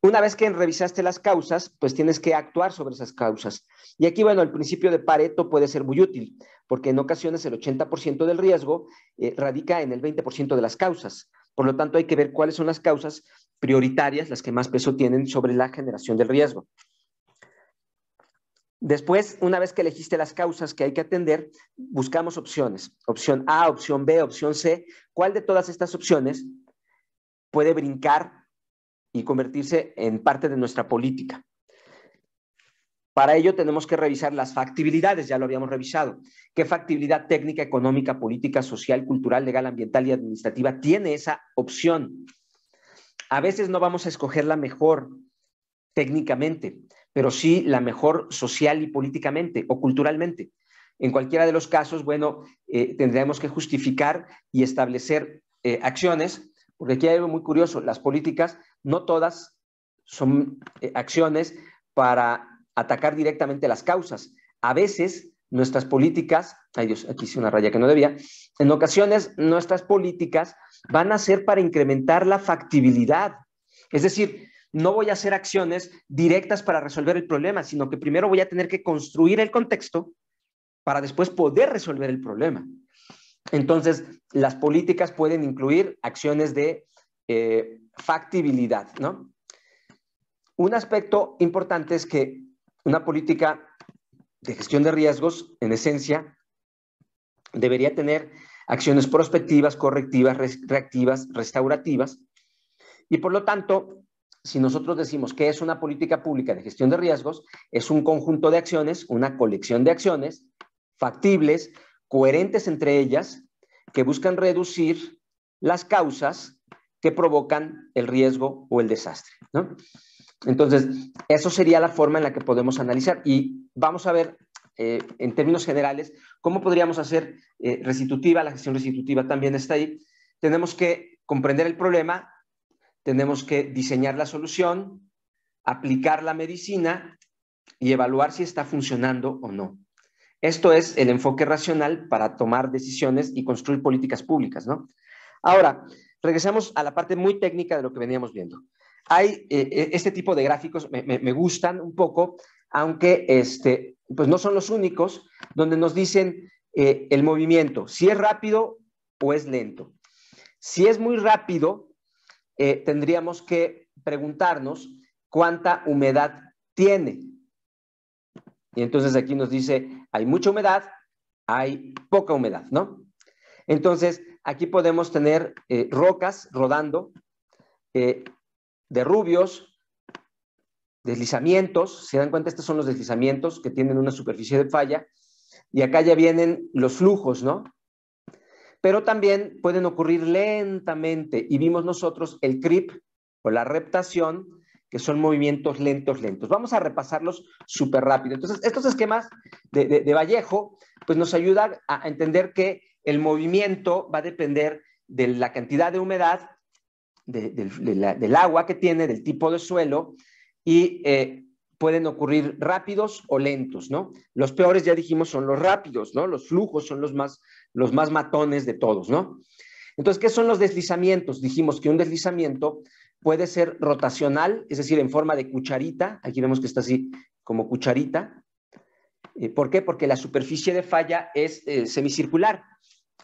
Speaker 1: Una vez que revisaste las causas, pues tienes que actuar sobre esas causas. Y aquí, bueno, el principio de Pareto puede ser muy útil, porque en ocasiones el 80% del riesgo eh, radica en el 20% de las causas. Por lo tanto, hay que ver cuáles son las causas prioritarias, las que más peso tienen sobre la generación del riesgo. Después, una vez que elegiste las causas que hay que atender, buscamos opciones. Opción A, opción B, opción C. ¿Cuál de todas estas opciones puede brincar y convertirse en parte de nuestra política? Para ello tenemos que revisar las factibilidades, ya lo habíamos revisado. ¿Qué factibilidad técnica, económica, política, social, cultural, legal, ambiental y administrativa tiene esa opción? A veces no vamos a escoger la mejor técnicamente, pero sí la mejor social y políticamente o culturalmente. En cualquiera de los casos, bueno, eh, tendremos que justificar y establecer eh, acciones, porque aquí hay algo muy curioso, las políticas no todas son eh, acciones para atacar directamente las causas. A veces nuestras políticas, ay Dios, aquí hice una raya que no debía, en ocasiones nuestras políticas van a ser para incrementar la factibilidad. Es decir, no voy a hacer acciones directas para resolver el problema, sino que primero voy a tener que construir el contexto para después poder resolver el problema. Entonces, las políticas pueden incluir acciones de eh, factibilidad, ¿no? Un aspecto importante es que una política de gestión de riesgos, en esencia, debería tener acciones prospectivas, correctivas, reactivas, restaurativas, y por lo tanto, si nosotros decimos que es una política pública de gestión de riesgos, es un conjunto de acciones, una colección de acciones factibles, coherentes entre ellas, que buscan reducir las causas que provocan el riesgo o el desastre. Entonces, eso sería la forma en la que podemos analizar y vamos a ver eh, en términos generales cómo podríamos hacer eh, restitutiva, la gestión restitutiva también está ahí. Tenemos que comprender el problema, tenemos que diseñar la solución, aplicar la medicina y evaluar si está funcionando o no. Esto es el enfoque racional para tomar decisiones y construir políticas públicas, ¿no? Ahora, regresamos a la parte muy técnica de lo que veníamos viendo. Hay eh, eh, este tipo de gráficos, me, gustan un poco, aunque este, pues no son los únicos, donde nos dicen eh, el movimiento, si es rápido o es lento. Si es muy rápido, eh, tendríamos que preguntarnos cuánta humedad tiene. Y entonces aquí nos dice, hay mucha humedad, hay poca humedad, ¿no? Entonces, aquí podemos tener eh, rocas rodando, eh, derrubios, deslizamientos, se dan cuenta, estos son los deslizamientos que tienen una superficie de falla, y acá ya vienen los flujos, ¿no? pero también pueden ocurrir lentamente y vimos nosotros el creep o la reptación, que son movimientos lentos, lentos. Vamos a repasarlos súper rápido. Entonces, estos esquemas de, Vallejo, pues nos ayudan a entender que el movimiento va a depender de la cantidad de humedad, del agua que tiene, del tipo de suelo, y eh, pueden ocurrir rápidos o lentos, ¿no? Los peores, ya dijimos, son los rápidos, ¿no? Los flujos son los más los más matones de todos, ¿no? Entonces, ¿qué son los deslizamientos? Dijimos que un deslizamiento puede ser rotacional, es decir, en forma de cucharita. Aquí vemos que está así como cucharita. Eh, ¿Por qué? Porque la superficie de falla es eh, semicircular.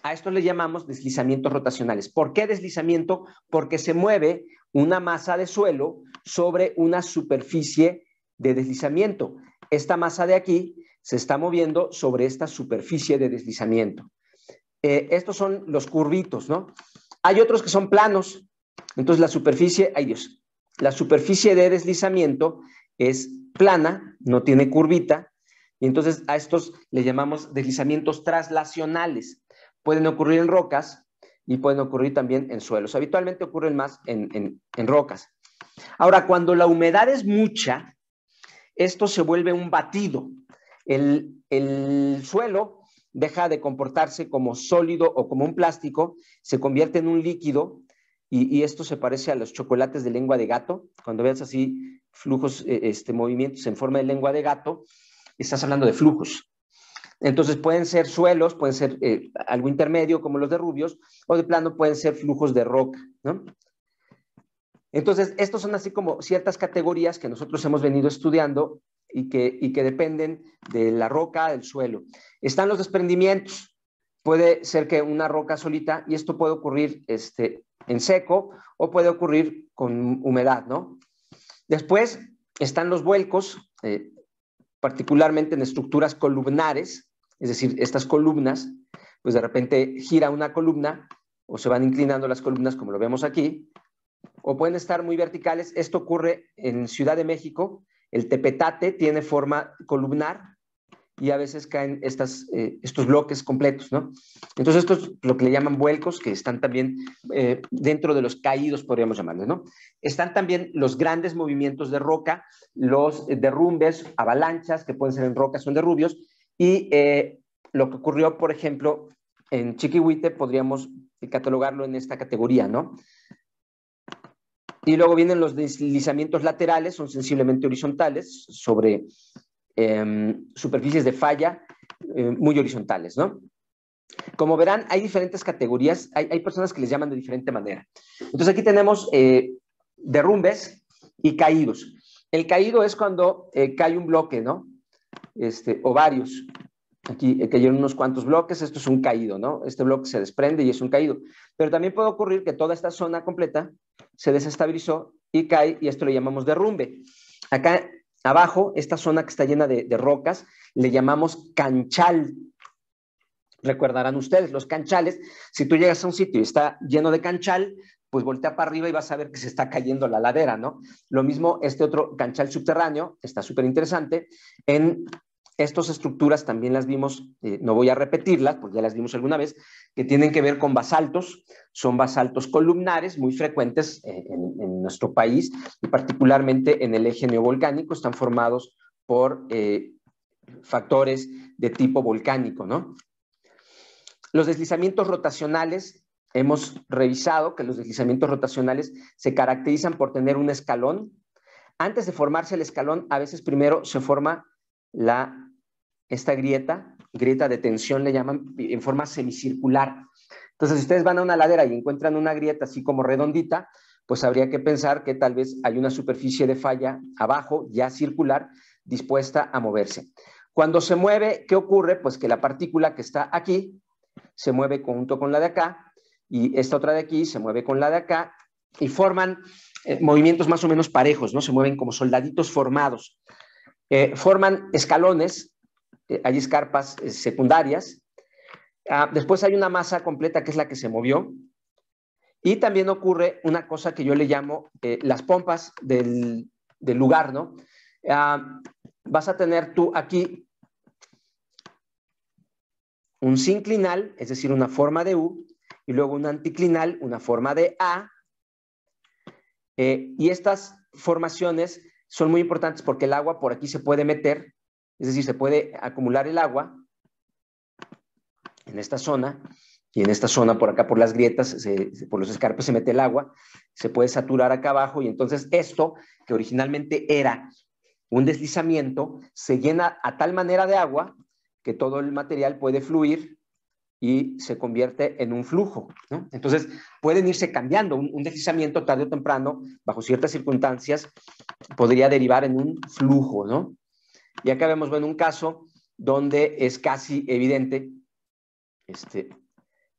Speaker 1: A esto le llamamos deslizamientos rotacionales. ¿Por qué deslizamiento? Porque se mueve una masa de suelo sobre una superficie de deslizamiento. Esta masa de aquí se está moviendo sobre esta superficie de deslizamiento. Eh, estos son los curvitos, ¿no? Hay otros que son planos. Entonces la superficie, ay Dios, la superficie de deslizamiento es plana, no tiene curvita, y entonces a estos le llamamos deslizamientos traslacionales. Pueden ocurrir en rocas y pueden ocurrir también en suelos. Habitualmente ocurren más en, en rocas. Ahora, cuando la humedad es mucha, esto se vuelve un batido. El, el suelo deja de comportarse como sólido o como un plástico, se convierte en un líquido y, esto se parece a los chocolates de lengua de gato. Cuando veas así flujos, eh, este, movimientos en forma de lengua de gato, estás hablando de flujos. Entonces pueden ser suelos, pueden ser eh, algo intermedio como los de rubios, o de plano pueden ser flujos de roca, Entonces, estos son así como ciertas categorías que nosotros hemos venido estudiando y que, dependen de la roca, del suelo. Están los desprendimientos. Puede ser que una roca solita, y esto puede ocurrir este, en seco o puede ocurrir con humedad, ¿no? Después están los vuelcos, eh, particularmente en estructuras columnares, es decir, estas columnas, pues de repente gira una columna o se van inclinando las columnas como lo vemos aquí, o pueden estar muy verticales. Esto ocurre en Ciudad de México, el tepetate tiene forma columnar y a veces caen eh, estos bloques completos, ¿no? Entonces, esto es lo que le llaman vuelcos, que están también eh, dentro de los caídos, podríamos llamarles, ¿no? Están también los grandes movimientos de roca, los derrumbes, avalanchas, que pueden ser en rocas o en derrubios, y eh, lo que ocurrió, por ejemplo, en Chiquihuite, podríamos catalogarlo en esta categoría, ¿no? Y luego vienen los deslizamientos laterales, son sensiblemente horizontales, sobre em, superficies de falla em, muy horizontales, ¿no? Como verán, hay diferentes categorías, hay, personas que les llaman de diferente manera. Entonces aquí tenemos eh, derrumbes y caídos. El caído es cuando eh, cae un bloque, ¿no? Este, o varios. Aquí cayeron eh, unos cuantos bloques, esto es un caído, ¿no? Este bloque se desprende y es un caído. Pero también puede ocurrir que toda esta zona completa se desestabilizó y cae, y esto le llamamos derrumbe. Acá abajo, esta zona que está llena de, de rocas, le llamamos canchal. Recordarán ustedes, los canchales, si tú llegas a un sitio y está lleno de canchal, pues voltea para arriba y vas a ver que se está cayendo la ladera, ¿no? Lo mismo este otro canchal subterráneo, está súper interesante, en estas estructuras también las vimos, eh, no voy a repetirlas porque ya las vimos alguna vez, que tienen que ver con basaltos, son basaltos columnares muy frecuentes eh, en, nuestro país y particularmente en el eje neovolcánico están formados por eh, factores de tipo volcánico, ¿no? Los deslizamientos rotacionales, hemos revisado que los deslizamientos rotacionales se caracterizan por tener un escalón. Antes de formarse el escalón, a veces primero se forma la esta grieta, grieta de tensión le llaman en forma semicircular. Entonces, si ustedes van a una ladera y encuentran una grieta así como redondita, pues habría que pensar que tal vez hay una superficie de falla abajo, ya circular, dispuesta a moverse. Cuando se mueve, ¿qué ocurre? Pues que la partícula que está aquí se mueve junto con la de acá y esta otra de aquí se mueve con la de acá y forman eh, movimientos más o menos parejos, ¿no? Se mueven como soldaditos formados. Eh, forman escalones eh, hay escarpas eh, secundarias. Ah, después hay una masa completa que es la que se movió. Y también ocurre una cosa que yo le llamo eh, las pompas del, lugar, ¿no? Ah, vas a tener tú aquí un sinclinal, es decir, una forma de U, y luego un anticlinal, una forma de A. y estas formaciones son muy importantes porque el agua por aquí se puede meter es decir, se puede acumular el agua en esta zona y en esta zona por acá, por las grietas, por los escarpes se mete el agua, se puede saturar acá abajo y entonces esto, que originalmente era un deslizamiento, se llena a tal manera de agua que todo el material puede fluir y se convierte en un flujo. Entonces, pueden irse cambiando. Un, un, deslizamiento tarde o temprano, bajo ciertas circunstancias, podría derivar en un flujo. ¿no? Y acá vemos, un caso donde es casi evidente este,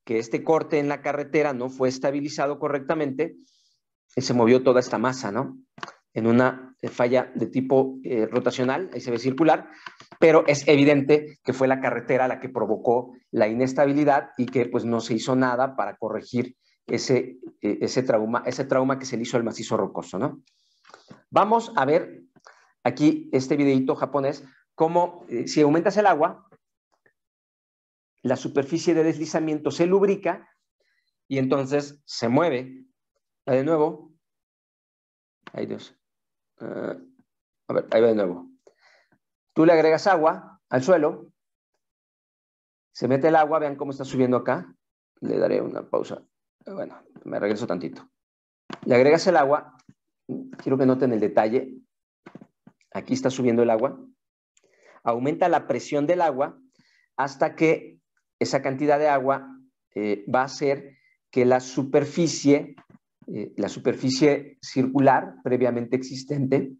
Speaker 1: que este corte en la carretera no fue estabilizado correctamente y se movió toda esta masa, ¿no? En una eh, falla de tipo eh, rotacional, ahí se ve circular, pero es evidente que fue la carretera la que provocó la inestabilidad y que pues no se hizo nada para corregir ese, eh, ese, trauma, ese trauma que se le hizo al macizo rocoso, ¿no? Vamos a ver aquí este videito japonés, como eh, si aumentas el agua, la superficie de deslizamiento se lubrica y entonces se mueve. Ah, de nuevo. Ay Dios. Ah, a ver, ahí va de nuevo. Tú le agregas agua al suelo, se mete el agua, vean cómo está subiendo acá. Le daré una pausa. Ah, bueno, me regreso tantito. Le agregas el agua, quiero que noten el detalle, Aquí está subiendo el agua. Aumenta la presión del agua hasta que esa cantidad de agua eh, va a hacer que la superficie, eh, la superficie circular previamente existente,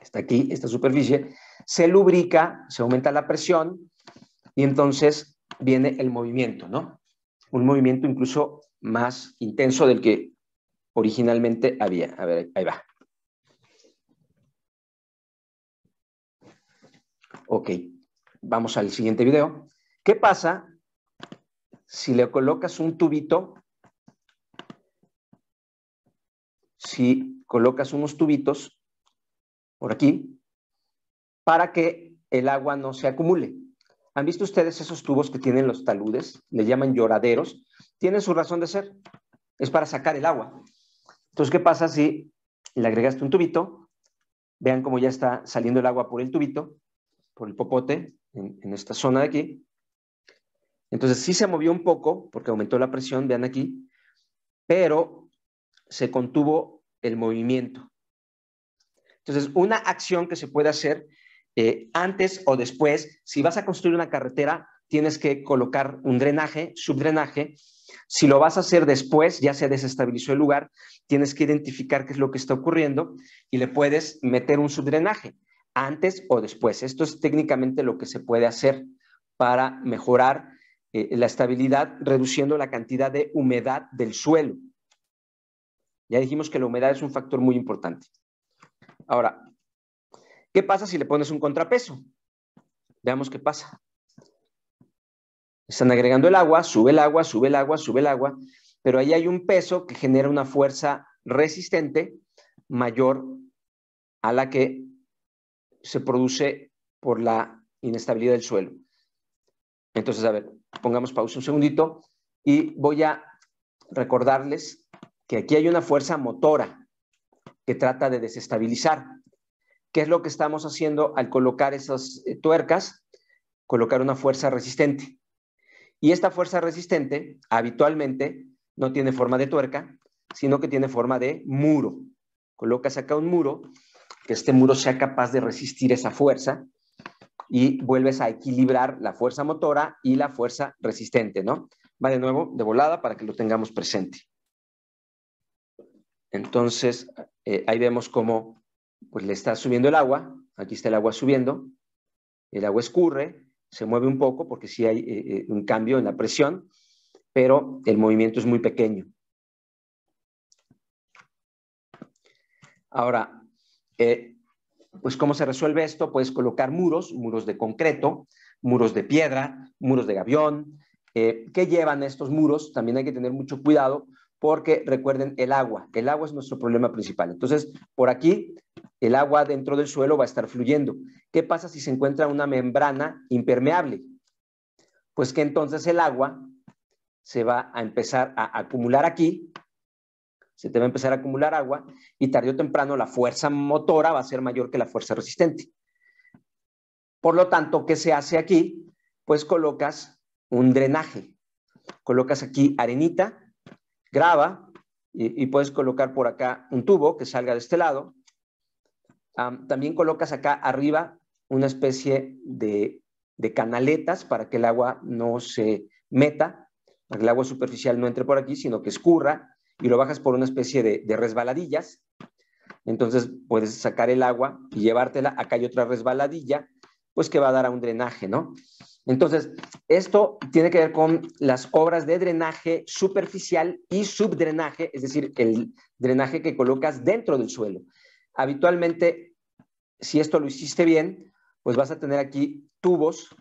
Speaker 1: está aquí, esta superficie, se lubrica, se aumenta la presión y entonces viene el movimiento, ¿no? Un movimiento incluso más intenso del que originalmente había. A ver, ahí va. Ok, vamos al siguiente video. ¿Qué pasa si le colocas un tubito? Si colocas unos tubitos por aquí para que el agua no se acumule. ¿Han visto ustedes esos tubos que tienen los taludes? Le llaman lloraderos. Tienen su razón de ser. Es para sacar el agua. Entonces, ¿qué pasa si le agregaste un tubito? Vean cómo ya está saliendo el agua por el tubito por el popote, en, esta zona de aquí. Entonces sí se movió un poco porque aumentó la presión, vean aquí, pero se contuvo el movimiento. Entonces, una acción que se puede hacer eh, antes o después, si vas a construir una carretera, tienes que colocar un drenaje, subdrenaje. Si lo vas a hacer después, ya se desestabilizó el lugar, tienes que identificar qué es lo que está ocurriendo y le puedes meter un subdrenaje antes o después. Esto es técnicamente lo que se puede hacer para mejorar eh, la estabilidad reduciendo la cantidad de humedad del suelo. Ya dijimos que la humedad es un factor muy importante. Ahora, ¿qué pasa si le pones un contrapeso? Veamos qué pasa. Están agregando el agua, sube el agua, sube el agua, sube el agua, pero ahí hay un peso que genera una fuerza resistente mayor a la que se produce por la inestabilidad del suelo. Entonces, a ver, pongamos pausa un segundito y voy a recordarles que aquí hay una fuerza motora que trata de desestabilizar. ¿Qué es lo que estamos haciendo al colocar esas eh, tuercas? Colocar una fuerza resistente. Y esta fuerza resistente habitualmente no tiene forma de tuerca, sino que tiene forma de muro. Colocas acá un muro que este muro sea capaz de resistir esa fuerza y vuelves a equilibrar la fuerza motora y la fuerza resistente, ¿no? Va de nuevo de volada para que lo tengamos presente. Entonces, eh, ahí vemos cómo pues, le está subiendo el agua. Aquí está el agua subiendo. El agua escurre, se mueve un poco porque sí hay eh, eh, un cambio en la presión, pero el movimiento es muy pequeño. Ahora, eh, pues cómo se resuelve esto, puedes colocar muros, muros de concreto, muros de piedra, muros de gavión. Eh, ¿Qué llevan estos muros? También hay que tener mucho cuidado porque recuerden el agua, el agua es nuestro problema principal. Entonces, por aquí, el agua dentro del suelo va a estar fluyendo. ¿Qué pasa si se encuentra una membrana impermeable? Pues que entonces el agua se va a empezar a acumular aquí se te va a empezar a acumular agua y tarde o temprano la fuerza motora va a ser mayor que la fuerza resistente. Por lo tanto, ¿qué se hace aquí? Pues colocas un drenaje. Colocas aquí arenita, grava y, puedes colocar por acá un tubo que salga de este lado. también colocas acá arriba una especie de, de canaletas para que el agua no se meta, para que el agua superficial no entre por aquí, sino que escurra y lo bajas por una especie de, resbaladillas. Entonces puedes sacar el agua y llevártela. Acá hay otra resbaladilla, pues que va a dar a un drenaje, ¿no? Entonces, esto tiene que ver con las obras de drenaje superficial y subdrenaje, es decir, el drenaje que colocas dentro del suelo. Habitualmente, si esto lo hiciste bien, pues vas a tener aquí tubos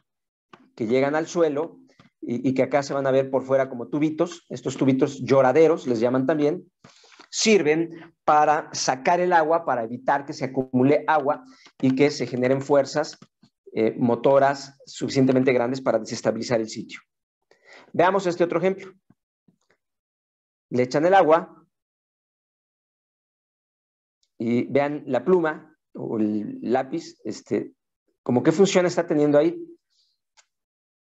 Speaker 1: que llegan al suelo y, que acá se van a ver por fuera como tubitos, estos tubitos lloraderos les llaman también, sirven para sacar el agua, para evitar que se acumule agua y que se generen fuerzas eh, motoras suficientemente grandes para desestabilizar el sitio. Veamos este otro ejemplo. Le echan el agua y vean la pluma o el lápiz, este, como qué función está teniendo ahí.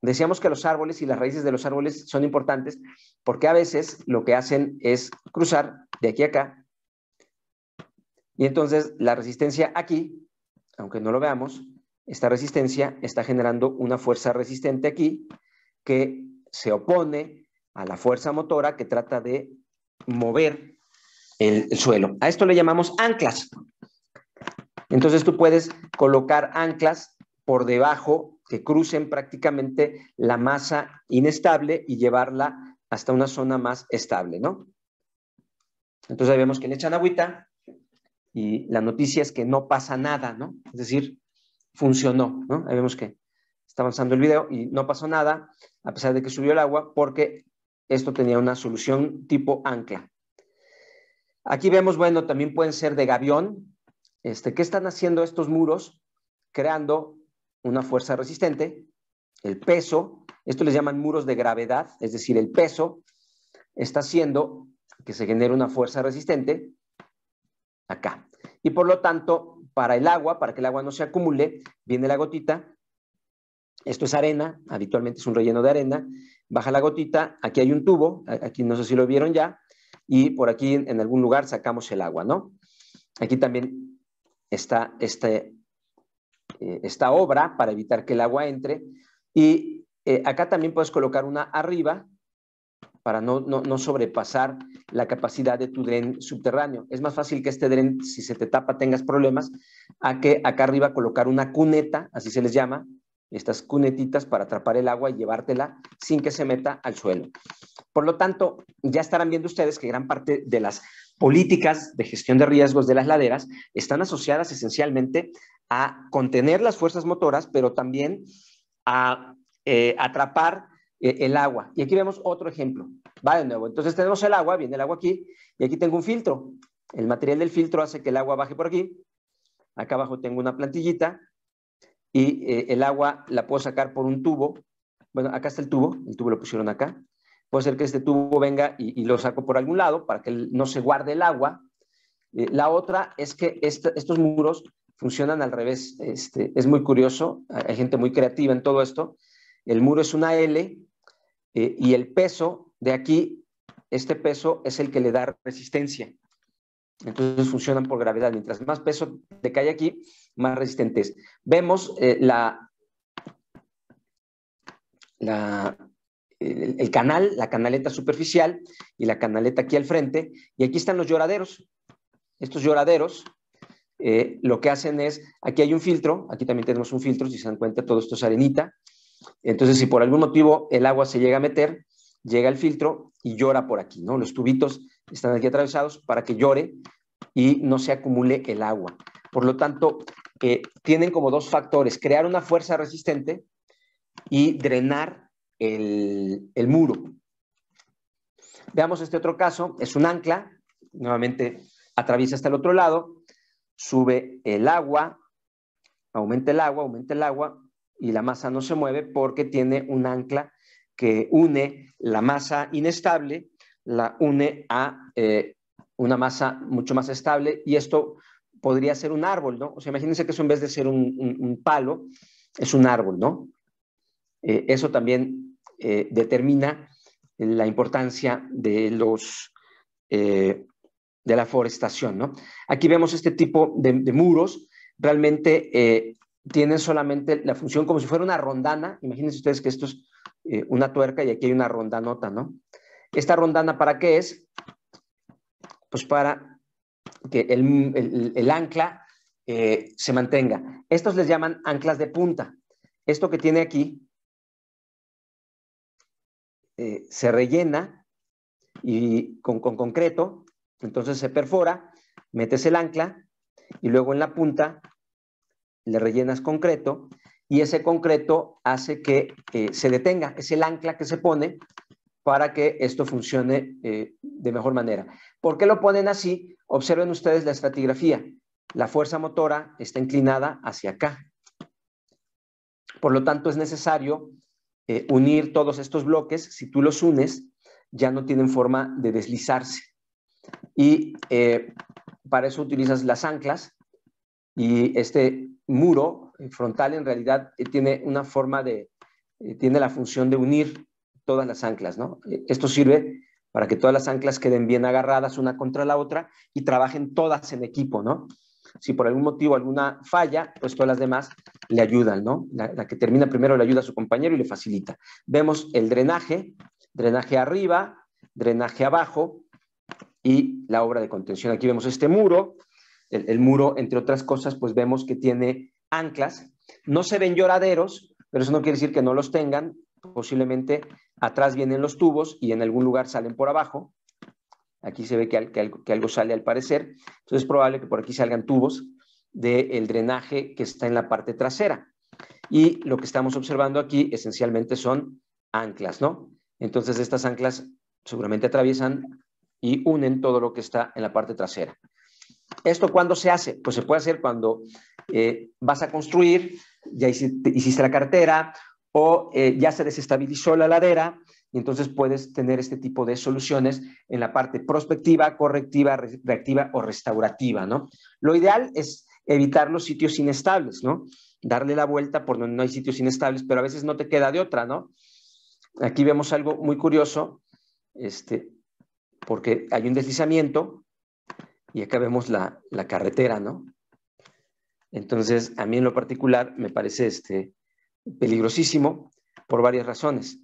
Speaker 1: Decíamos que los árboles y las raíces de los árboles son importantes porque a veces lo que hacen es cruzar de aquí a acá. Y entonces la resistencia aquí, aunque no lo veamos, esta resistencia está generando una fuerza resistente aquí que se opone a la fuerza motora que trata de mover el, suelo. A esto le llamamos anclas. Entonces tú puedes colocar anclas por debajo que crucen prácticamente la masa inestable y llevarla hasta una zona más estable, ¿no? Entonces ahí vemos que le echan agüita y la noticia es que no pasa nada, ¿no? Es decir, funcionó, ¿no? Ahí vemos que está avanzando el video y no pasó nada, a pesar de que subió el agua, porque esto tenía una solución tipo ancla. Aquí vemos, bueno, también pueden ser de gavión. Este, ¿Qué están haciendo estos muros? Creando una fuerza resistente, el peso, esto les llaman muros de gravedad, es decir, el peso está haciendo que se genere una fuerza resistente acá. Y por lo tanto, para el agua, para que el agua no se acumule, viene la gotita. Esto es arena, habitualmente es un relleno de arena. Baja la gotita, aquí hay un tubo, aquí no sé si lo vieron ya, y por aquí en algún lugar sacamos el agua, ¿no? Aquí también está este eh, esta obra para evitar que el agua entre. Y eh, acá también puedes colocar una arriba para no, no, no, sobrepasar la capacidad de tu dren subterráneo. Es más fácil que este dren, si se te tapa, tengas problemas, a que acá arriba colocar una cuneta, así se les llama, estas cunetitas para atrapar el agua y llevártela sin que se meta al suelo. Por lo tanto, ya estarán viendo ustedes que gran parte de las políticas de gestión de riesgos de las laderas están asociadas esencialmente a contener las fuerzas motoras, pero también a eh, atrapar eh, el agua. Y aquí vemos otro ejemplo. Va de nuevo. Entonces tenemos el agua, viene el agua aquí, y aquí tengo un filtro. El material del filtro hace que el agua baje por aquí. Acá abajo tengo una plantillita y eh, el agua la puedo sacar por un tubo. Bueno, acá está el tubo, el tubo lo pusieron acá puede ser que este tubo venga y, lo saco por algún lado para que no se guarde el agua. Eh, la otra es que estos muros funcionan al revés. Este, es muy curioso, hay gente muy creativa en todo esto. El muro es una L eh, y el peso de aquí, este peso es el que le da resistencia. Entonces funcionan por gravedad. Mientras más peso te cae aquí, más resistente es. Vemos eh, la, la, el, canal, la canaleta superficial y la canaleta aquí al frente. Y aquí están los lloraderos. Estos lloraderos eh, lo que hacen es, aquí hay un filtro, aquí también tenemos un filtro, si se dan cuenta, todo esto es arenita. Entonces, si por algún motivo el agua se llega a meter, llega el filtro y llora por aquí, ¿no? Los tubitos están aquí atravesados para que llore y no se acumule el agua. Por lo tanto, eh, tienen como dos factores, crear una fuerza resistente y drenar el, muro. Veamos este otro caso, es un ancla, nuevamente atraviesa hasta el otro lado, sube el agua, aumenta el agua, aumenta el agua y la masa no se mueve porque tiene un ancla que une la masa inestable, la une a eh, una masa mucho más estable y esto podría ser un árbol, ¿no? O sea, imagínense que eso en vez de ser un, palo, es un árbol, ¿no? Eh, eso también eh, determina la importancia de los eh, de la forestación. ¿no? Aquí vemos este tipo de, muros, realmente eh, tienen solamente la función como si fuera una rondana. Imagínense ustedes que esto es una tuerca y aquí hay una rondanota, ¿no? Esta rondana, ¿para qué es? Pues para que el, el ancla se mantenga. Estos les llaman anclas de punta. Esto que tiene aquí eh, se rellena y con, concreto, entonces se perfora, metes el ancla y luego en la punta le rellenas concreto y ese concreto hace que eh, se detenga, es el ancla que se pone para que esto funcione eh, de mejor manera. ¿Por qué lo ponen así? Observen ustedes la estratigrafía. La fuerza motora está inclinada hacia acá. Por lo tanto, es necesario eh, unir todos estos bloques, si tú los unes, ya no tienen forma de deslizarse. Y eh, para eso utilizas las anclas y este muro frontal en realidad eh, tiene una forma de, tiene la función de unir todas las anclas, ¿no? Esto sirve para que todas las anclas queden bien agarradas una contra la otra y trabajen todas en equipo, ¿no? si por algún motivo alguna falla, pues todas las demás le ayudan, ¿no? La, que termina primero le ayuda a su compañero y le facilita. Vemos el drenaje, drenaje arriba, drenaje abajo y la obra de contención. Aquí vemos este muro, el muro, entre otras cosas, pues vemos que tiene anclas, no se ven lloraderos, pero eso no quiere decir que no los tengan, posiblemente atrás vienen los tubos y en algún lugar salen por abajo, Aquí se ve que, algo, sale al parecer. Entonces es probable que por aquí salgan tubos del drenaje que está en la parte trasera. Y lo que estamos observando aquí esencialmente son anclas, ¿no? Entonces estas anclas seguramente atraviesan y unen todo lo que está en la parte trasera. ¿Esto cuándo se hace? Pues se puede hacer cuando eh, vas a construir, ya hiciste, la cartera o eh, ya se desestabilizó la ladera y entonces puedes tener este tipo de soluciones en la parte prospectiva, correctiva, reactiva o restaurativa, ¿no? Lo ideal es evitar los sitios inestables, ¿no? Darle la vuelta por donde no hay sitios inestables, pero a veces no te queda de otra, ¿no? Aquí vemos algo muy curioso, este, porque hay un deslizamiento y acá vemos la, la carretera, ¿no? Entonces, a mí en lo particular me parece este, peligrosísimo por varias razones.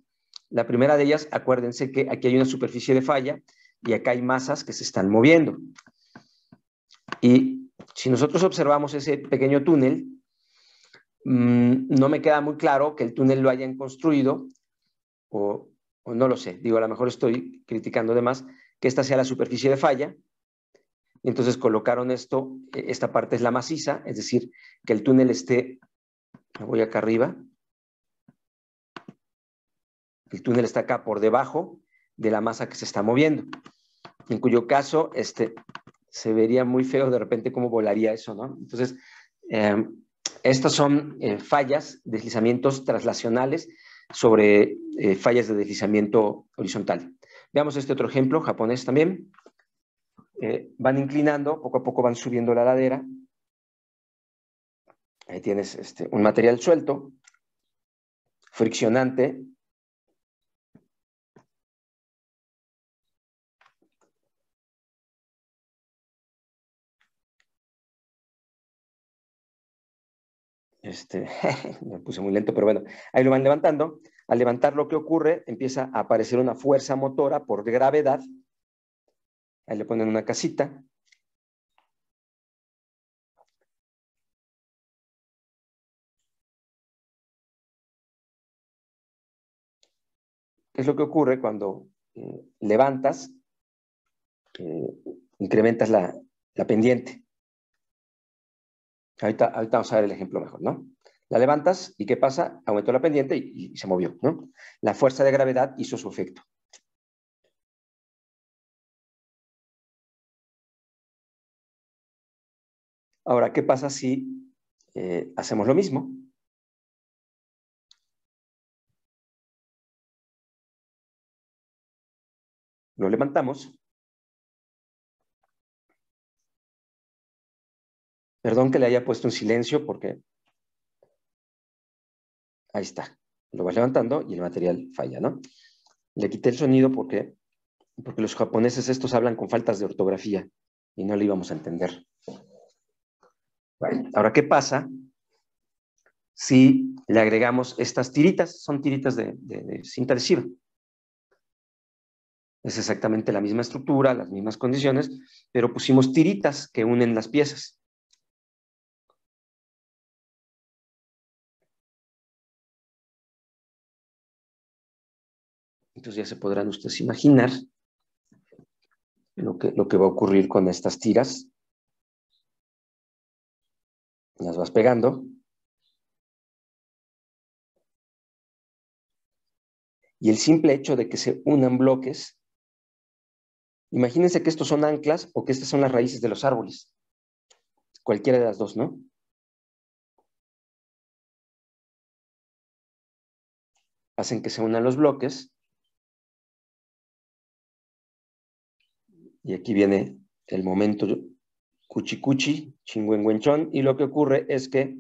Speaker 1: La primera de ellas, acuérdense que aquí hay una superficie de falla y acá hay masas que se están moviendo. Y si nosotros observamos ese pequeño túnel, mm, no me queda muy claro que el túnel lo hayan construido o, no lo sé. Digo, a lo mejor estoy criticando de más que esta sea la superficie de falla. Y entonces colocaron esto, e, esta parte es la maciza, es decir, que el túnel esté, voy acá arriba, el túnel está acá por debajo de la masa que se está moviendo, en cuyo caso este, se vería muy feo de repente cómo volaría eso, ¿no? Entonces, em, estas son eh, fallas, deslizamientos traslacionales sobre eh, fallas de deslizamiento horizontal. Veamos este otro ejemplo, japonés también. Eh, van inclinando, poco a poco van subiendo la ladera. Ahí tienes este, un material suelto,
Speaker 2: friccionante,
Speaker 1: Este, [LAUGHS] me puse muy lento, pero bueno, ahí lo van levantando. Al levantar lo que ocurre, empieza a aparecer una fuerza motora por gravedad. Ahí le ponen una casita. ¿Qué es lo que ocurre cuando eh, levantas, eh, incrementas la pendiente? Ahorita, vamos a ver el ejemplo mejor, ¿no? La levantas y ¿qué pasa? Aumentó la pendiente y, se movió, ¿no? La fuerza de gravedad hizo su efecto.
Speaker 2: Ahora, ¿qué pasa si eh, hacemos lo mismo? Lo levantamos
Speaker 1: Perdón que le haya puesto un silencio porque ahí está. Lo vas levantando y el material falla, ¿no? Le quité el sonido porque, porque los japoneses estos hablan con faltas de ortografía y no le íbamos a entender. ahora, ¿qué pasa si le agregamos estas tiritas? Son tiritas de, de cinta adhesiva. Es exactamente la misma estructura, las mismas condiciones, pero pusimos tiritas que unen las piezas.
Speaker 2: Entonces ya se podrán ustedes imaginar lo que, va a ocurrir con estas tiras. Las vas pegando.
Speaker 1: Y el simple hecho de que se unan bloques, imagínense que estos son anclas o que estas son las raíces de los árboles.
Speaker 2: Cualquiera de las dos, ¿no? Hacen que se unan los bloques
Speaker 1: Y aquí viene el momento cuchicuchi, chingüengüenchón, y lo que ocurre es que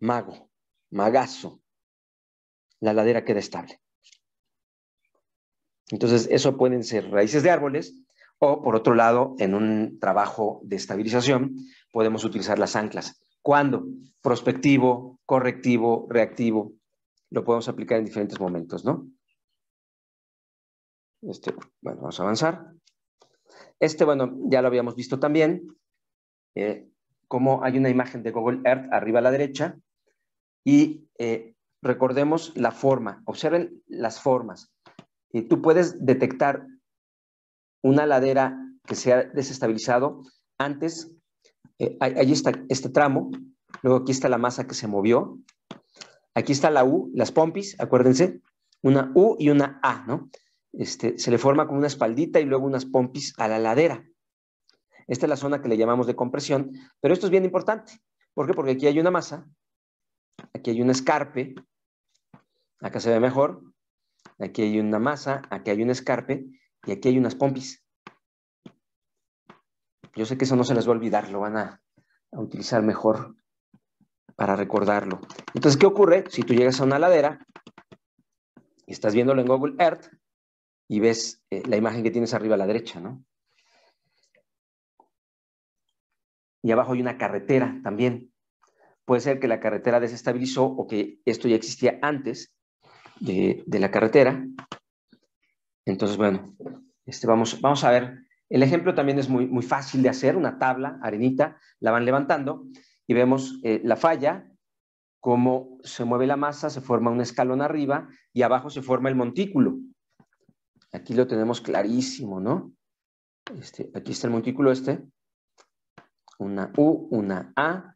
Speaker 1: mago, magazo, la ladera queda estable. Entonces, eso pueden ser raíces de árboles o, por otro lado, en un trabajo de estabilización, podemos utilizar las anclas. ¿Cuándo? Prospectivo, correctivo, reactivo. Lo podemos aplicar en diferentes momentos, ¿no? Este, bueno, vamos a avanzar. Este, bueno, ya lo habíamos visto también, eh, como hay una imagen de Google Earth arriba a la derecha y eh, recordemos la forma, observen las formas. Y eh, tú puedes detectar una ladera que se ha desestabilizado antes, Ahí está este tramo, luego aquí está la masa que se movió, aquí está la U, las pompis, acuérdense, una U y una A, ¿no? Este, se le forma con una espaldita y luego unas pompis a la ladera. Esta es la zona que le llamamos de compresión, pero esto es bien importante. ¿Por qué? Porque aquí hay una masa, aquí hay un escarpe, acá se ve mejor, aquí hay una masa, aquí hay un escarpe y aquí hay unas pompis. Yo sé que eso no se les va a olvidar, lo van a, a utilizar mejor para recordarlo. Entonces, ¿qué ocurre si tú llegas a una ladera y estás viéndolo en Google Earth? y ves eh, la imagen que tienes arriba a la derecha, ¿no? Y abajo hay una carretera también. Puede ser que la carretera desestabilizó o que esto ya existía antes de, la carretera. Entonces, bueno, este, vamos, vamos a ver. El ejemplo también es muy, muy fácil de hacer, una tabla, arenita, la van levantando y vemos eh, la falla, cómo se mueve la masa, se forma un escalón arriba y abajo se forma el montículo. Aquí lo tenemos clarísimo, ¿no? Este, aquí está el montículo este. Una U, una A,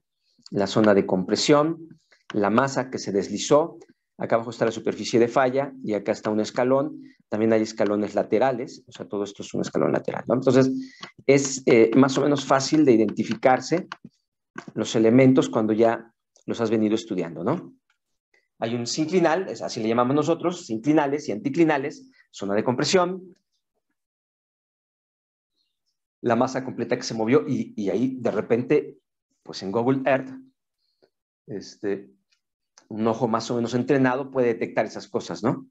Speaker 1: la zona de compresión, la masa que se deslizó. Acá abajo está la superficie de falla y acá está un escalón. También hay escalones laterales, o sea, todo esto es un escalón lateral. ¿no? Entonces, es eh, más o menos fácil de identificarse los elementos cuando ya los has venido estudiando, ¿no? Hay un sinclinal, así le llamamos nosotros, sinclinales y anticlinales, zona de compresión, la masa completa que se movió y, ahí de repente, pues en Google Earth, este, un ojo más o menos entrenado puede detectar esas cosas, ¿no?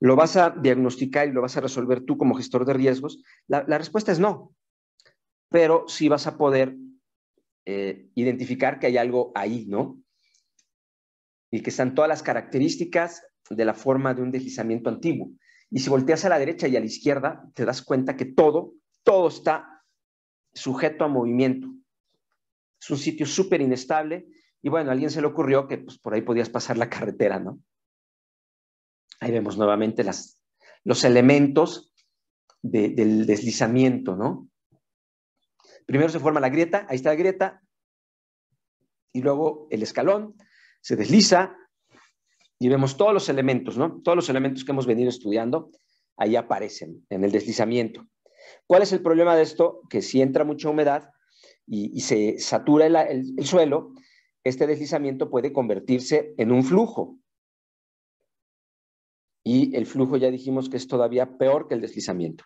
Speaker 1: ¿Lo vas a diagnosticar y lo vas a resolver tú como gestor de riesgos? La, respuesta es no, pero sí vas a poder eh, identificar que hay algo ahí, ¿no? Y que están todas las características de la forma de un deslizamiento antiguo. Y si volteas a la derecha y a la izquierda, te das cuenta que todo, todo está sujeto a movimiento. Es un sitio súper inestable y bueno, a alguien se le ocurrió que pues, por ahí podías pasar la carretera, ¿no? Ahí vemos nuevamente las, los elementos del deslizamiento, ¿no? Primero se forma la grieta, ahí está la grieta, y luego el escalón, se desliza, y vemos todos los elementos, ¿no? Todos los elementos que hemos venido estudiando, ahí aparecen en el deslizamiento. ¿Cuál es el problema de esto? Que si entra mucha humedad y, se satura el, el suelo, este deslizamiento puede convertirse en un flujo. Y el flujo ya dijimos que es todavía
Speaker 2: peor que el deslizamiento.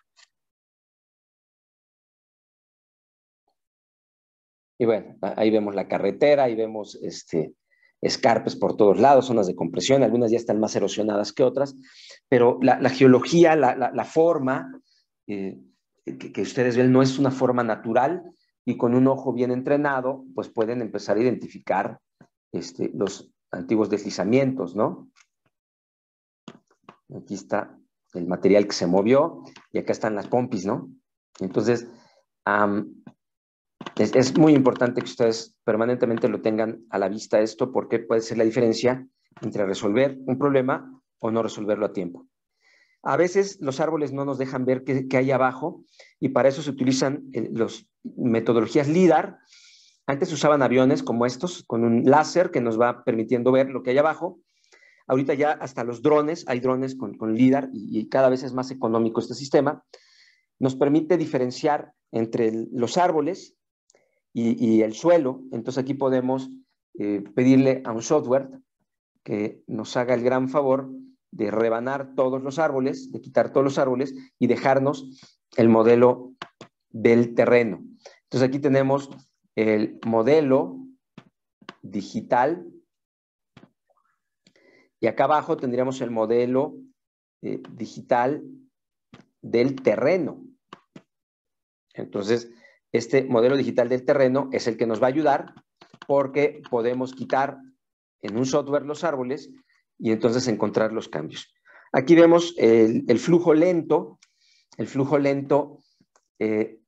Speaker 1: Y bueno, ahí vemos la carretera, ahí vemos este, escarpes por todos lados, zonas de compresión, algunas ya están más erosionadas que otras, pero la, geología, la, forma eh, que, ustedes ven no es una forma natural y con un ojo bien entrenado, pues pueden empezar a identificar este, los antiguos deslizamientos, ¿no? Aquí está el material que se movió y acá están las pompis, ¿no? Entonces, es, muy importante que ustedes permanentemente lo tengan a la vista esto, porque puede ser la diferencia entre resolver un problema o no resolverlo a tiempo. A veces los árboles no nos dejan ver qué, hay abajo y para eso se utilizan eh, las metodologías LIDAR. Antes se usaban aviones como estos, con un láser que nos va permitiendo ver lo que hay abajo. Ahorita ya hasta los drones, hay drones con, LIDAR y, y cada vez es más económico este sistema. Nos permite diferenciar entre los árboles y, el suelo. Entonces aquí podemos eh, pedirle a un software que nos haga el gran favor de rebanar todos los árboles, de quitar todos los árboles y dejarnos el modelo del terreno. Entonces aquí tenemos el modelo digital y acá abajo tendríamos el modelo eh, digital del terreno. Entonces, este modelo digital del terreno es el que nos va a ayudar porque podemos quitar en un software los árboles y entonces encontrar los cambios. Aquí vemos el, flujo lento. El flujo lento, eh,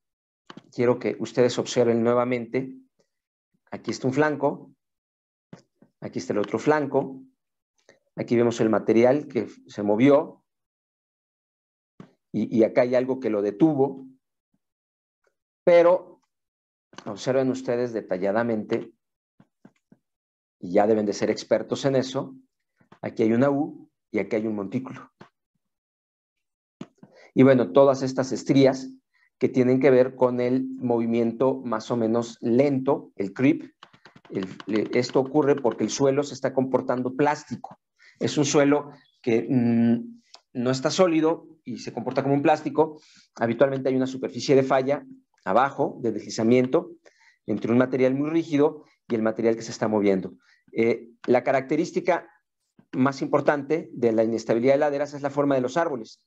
Speaker 1: quiero que ustedes observen nuevamente. Aquí está un flanco, aquí está el otro flanco, aquí vemos el material que se movió y acá hay algo que lo detuvo, pero observen ustedes detalladamente, y ya deben de ser expertos en eso, aquí hay una U y aquí hay un montículo. Y bueno, todas estas estrías que tienen que ver con el movimiento más o menos lento, el creep. esto ocurre porque el suelo se está comportando plástico. Es un suelo que mm, no está sólido y se comporta como un plástico. Habitualmente hay una superficie de falla abajo del deslizamiento entre un material muy rígido y el material que se está moviendo. Eh, la característica más importante de la inestabilidad de laderas es la forma de los árboles.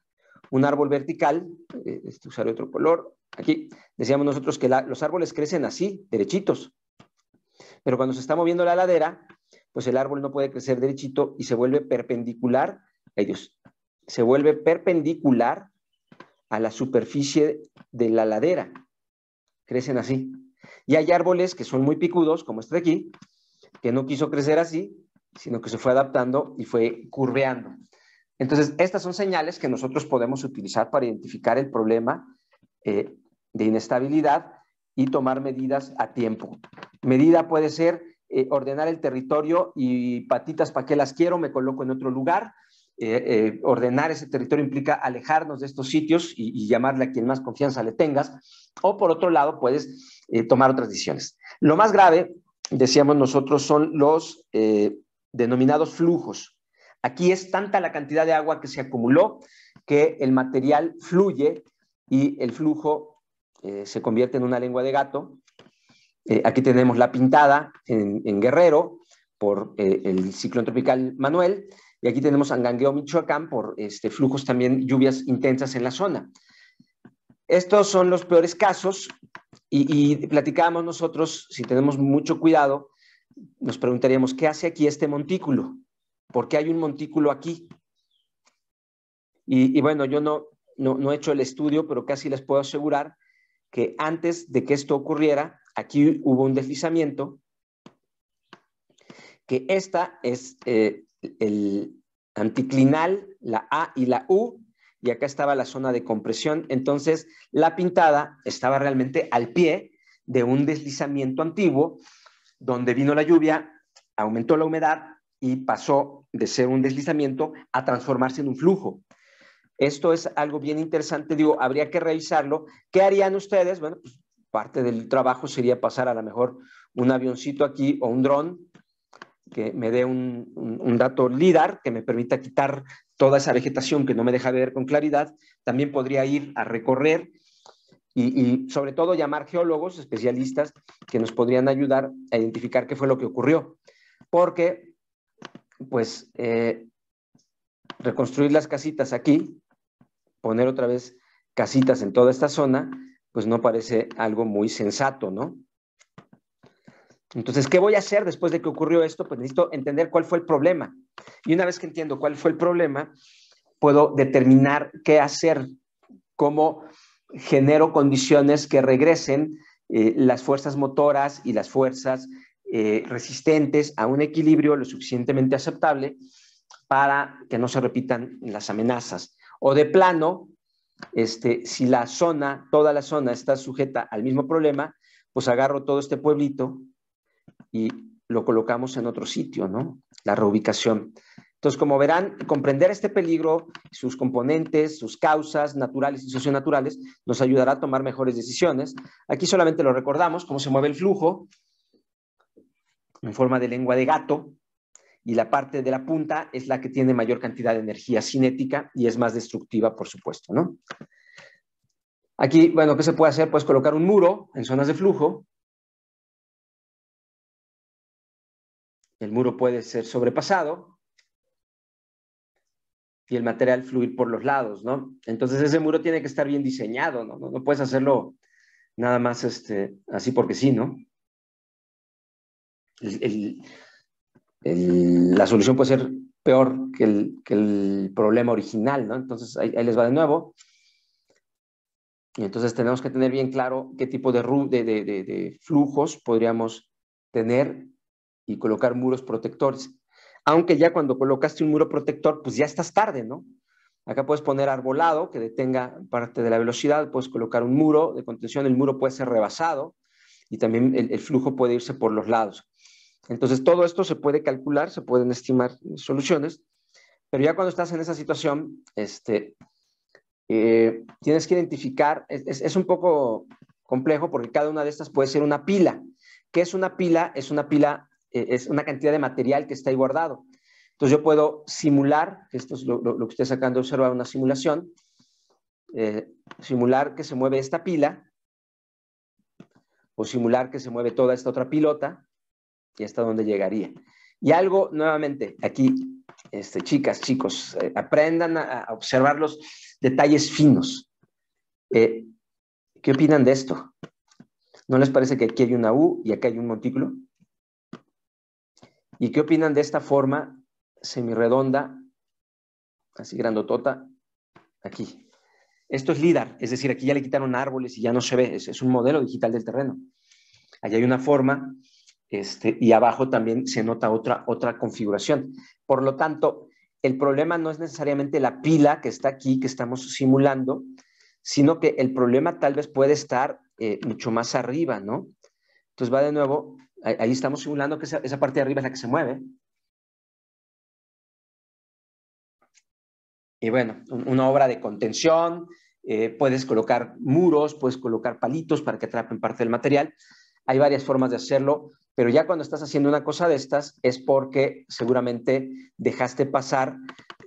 Speaker 1: Un árbol vertical, eh, este usaré otro color, aquí decíamos nosotros que los árboles crecen así, derechitos, pero cuando se está moviendo la ladera, pues el árbol no puede crecer derechito y se vuelve perpendicular, a se vuelve perpendicular a la superficie de la ladera crecen así. Y hay árboles que son muy picudos, como este de aquí, que no quiso crecer así, sino que se fue adaptando y fue curveando. Entonces, estas son señales que nosotros podemos utilizar para identificar el problema eh, de inestabilidad y tomar medidas a tiempo. Medida puede ser eh, ordenar el territorio y patitas para qué las quiero, me coloco en otro lugar, eh, eh, ordenar ese territorio implica alejarnos de estos sitios y, llamarle a quien más confianza le tengas, o por otro lado puedes eh, tomar otras decisiones. Lo más grave, decíamos nosotros, son los denominados flujos. Aquí es tanta la cantidad de agua que se acumuló que el material fluye y el flujo se convierte en una lengua de gato. aquí tenemos la pintada en, en Guerrero por el ciclón tropical Manuel y aquí tenemos Angangueo, Michoacán, por este, flujos también, lluvias intensas en la zona. Estos son los peores casos y, platicábamos nosotros, si tenemos mucho cuidado, nos preguntaríamos, ¿qué hace aquí este montículo? ¿Por qué hay un montículo aquí? Y, bueno, yo no, no, he hecho el estudio, pero casi les puedo asegurar que antes de que esto ocurriera, aquí hubo un deslizamiento, que esta es eh, el anticlinal, la A y la U, y acá estaba la zona de compresión. Entonces, la pintada estaba realmente al pie de un deslizamiento antiguo, donde vino la lluvia, aumentó la humedad y pasó de ser un deslizamiento a transformarse en un flujo. Esto es algo bien interesante, digo, habría que revisarlo. ¿Qué harían ustedes? Bueno, pues, parte del trabajo sería pasar a lo mejor un avioncito aquí o un dron que me dé un, dato LIDAR que me permita quitar toda esa vegetación que no me deja ver con claridad. También podría ir a recorrer y, sobre todo llamar geólogos, especialistas, que nos podrían ayudar a identificar qué fue lo que ocurrió. Porque, pues, eh, reconstruir las casitas aquí, poner otra vez casitas en toda esta zona, pues no parece algo muy sensato, ¿no? Entonces, ¿qué voy a hacer después de que ocurrió esto? Pues necesito entender cuál fue el problema. Y una vez que entiendo cuál fue el problema, puedo determinar qué hacer, cómo genero condiciones que regresen eh, las fuerzas motoras y las fuerzas eh, resistentes a un equilibrio lo suficientemente aceptable para que no se repitan las amenazas. O de plano, este, si la zona, toda la zona está sujeta al mismo problema, pues agarro todo este pueblito y lo colocamos en otro sitio, ¿no? La reubicación. Entonces, como verán, comprender este peligro, sus componentes, sus causas naturales y socionaturales, nos ayudará a tomar mejores decisiones. Aquí solamente lo recordamos, cómo se mueve el flujo en forma de lengua de gato, y la parte de la punta es la que tiene mayor cantidad de energía cinética y es más destructiva, por supuesto, ¿no? Aquí, bueno, ¿qué se puede hacer? Pues colocar un muro en zonas de flujo, El muro puede ser sobrepasado y el material fluir por los lados, ¿no? Entonces ese muro tiene que estar bien diseñado, ¿no? No, puedes hacerlo nada más este, así porque sí, ¿no? la solución puede ser peor que el, problema original, ¿no? Entonces ahí, les va de nuevo. Y entonces tenemos que tener bien claro qué tipo de flujos podríamos tener y colocar muros protectores. Aunque ya cuando colocaste un muro protector, pues ya estás tarde, ¿no? Acá puedes poner arbolado que detenga parte de la velocidad, puedes colocar un muro de contención, el muro puede ser rebasado y también el, flujo puede irse por los lados. Entonces, todo esto se puede calcular, se pueden estimar soluciones, pero ya cuando estás en esa situación, este, eh, tienes que identificar, es, es, es un poco complejo porque cada una de estas puede ser una pila. ¿Qué es una pila? Es una pila eh, es una cantidad de material que está ahí guardado. Entonces yo puedo simular, esto es lo, que estoy sacando. de observar, una simulación, eh, simular que se mueve esta pila o simular que se mueve toda esta otra pilota y hasta dónde llegaría. Y algo, nuevamente, aquí, este, chicas, chicos, eh, aprendan a, observar los detalles finos. ¿Qué opinan de esto? ¿No les parece que aquí hay una U y acá hay un montículo? ¿Y qué opinan de esta forma semirredonda, así grandotota, aquí? Esto es LIDAR, es decir, aquí ya le quitaron árboles y ya no se ve, es, un modelo digital del terreno. Allí hay una forma este, y abajo también se nota otra, otra configuración. Por lo tanto, el problema no es necesariamente la pila que está aquí, que estamos simulando, sino que el problema tal vez puede estar eh, mucho más arriba, ¿no? Entonces va de nuevo Ahí estamos simulando que esa, parte de arriba es la que se mueve. Y bueno, una obra de contención, eh, puedes colocar muros, puedes colocar palitos para que atrapen parte del material. Hay varias formas de hacerlo, pero ya cuando estás haciendo una cosa de estas es porque seguramente dejaste pasar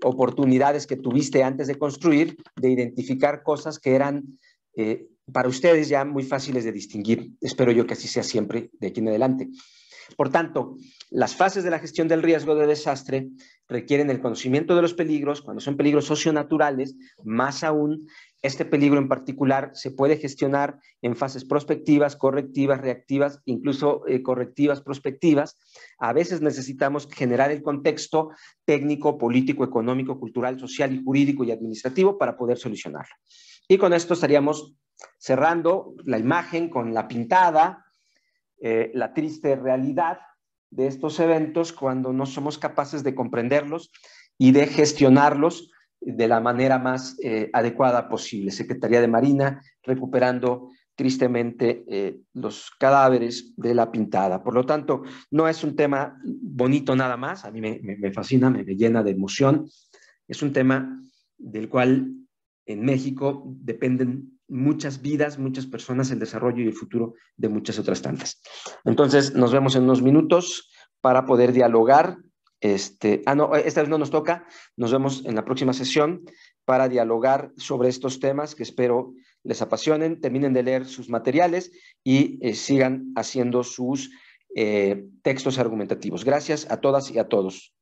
Speaker 1: oportunidades que tuviste antes de construir, de identificar cosas que eran eh, para ustedes ya muy fáciles de distinguir. Espero yo que así sea siempre de aquí en adelante. Por tanto, las fases de la gestión del riesgo de desastre requieren el conocimiento de los peligros, cuando son peligros socionaturales, más aún, este peligro en particular se puede gestionar en fases prospectivas, correctivas, reactivas, incluso eh, correctivas, prospectivas. A veces necesitamos generar el contexto técnico, político, económico, cultural, social y jurídico y administrativo para poder solucionarlo. Y con esto estaríamos cerrando la imagen con la pintada, eh, la triste realidad de estos eventos cuando no somos capaces de comprenderlos y de gestionarlos de la manera más eh, adecuada posible. Secretaría de Marina recuperando tristemente eh, los cadáveres de la pintada. Por lo tanto, no es un tema bonito nada más, a mí me, fascina, me, me llena de emoción. Es un tema del cual en México dependen muchas vidas, muchas personas, el desarrollo y el futuro de muchas otras tantas. Entonces, nos vemos en unos minutos para poder dialogar. Este, ah, no, esta vez no nos toca. Nos vemos en la próxima sesión para dialogar sobre estos temas que espero les apasionen. Terminen de leer sus materiales y eh, sigan haciendo sus eh, textos argumentativos. Gracias a todas y a todos.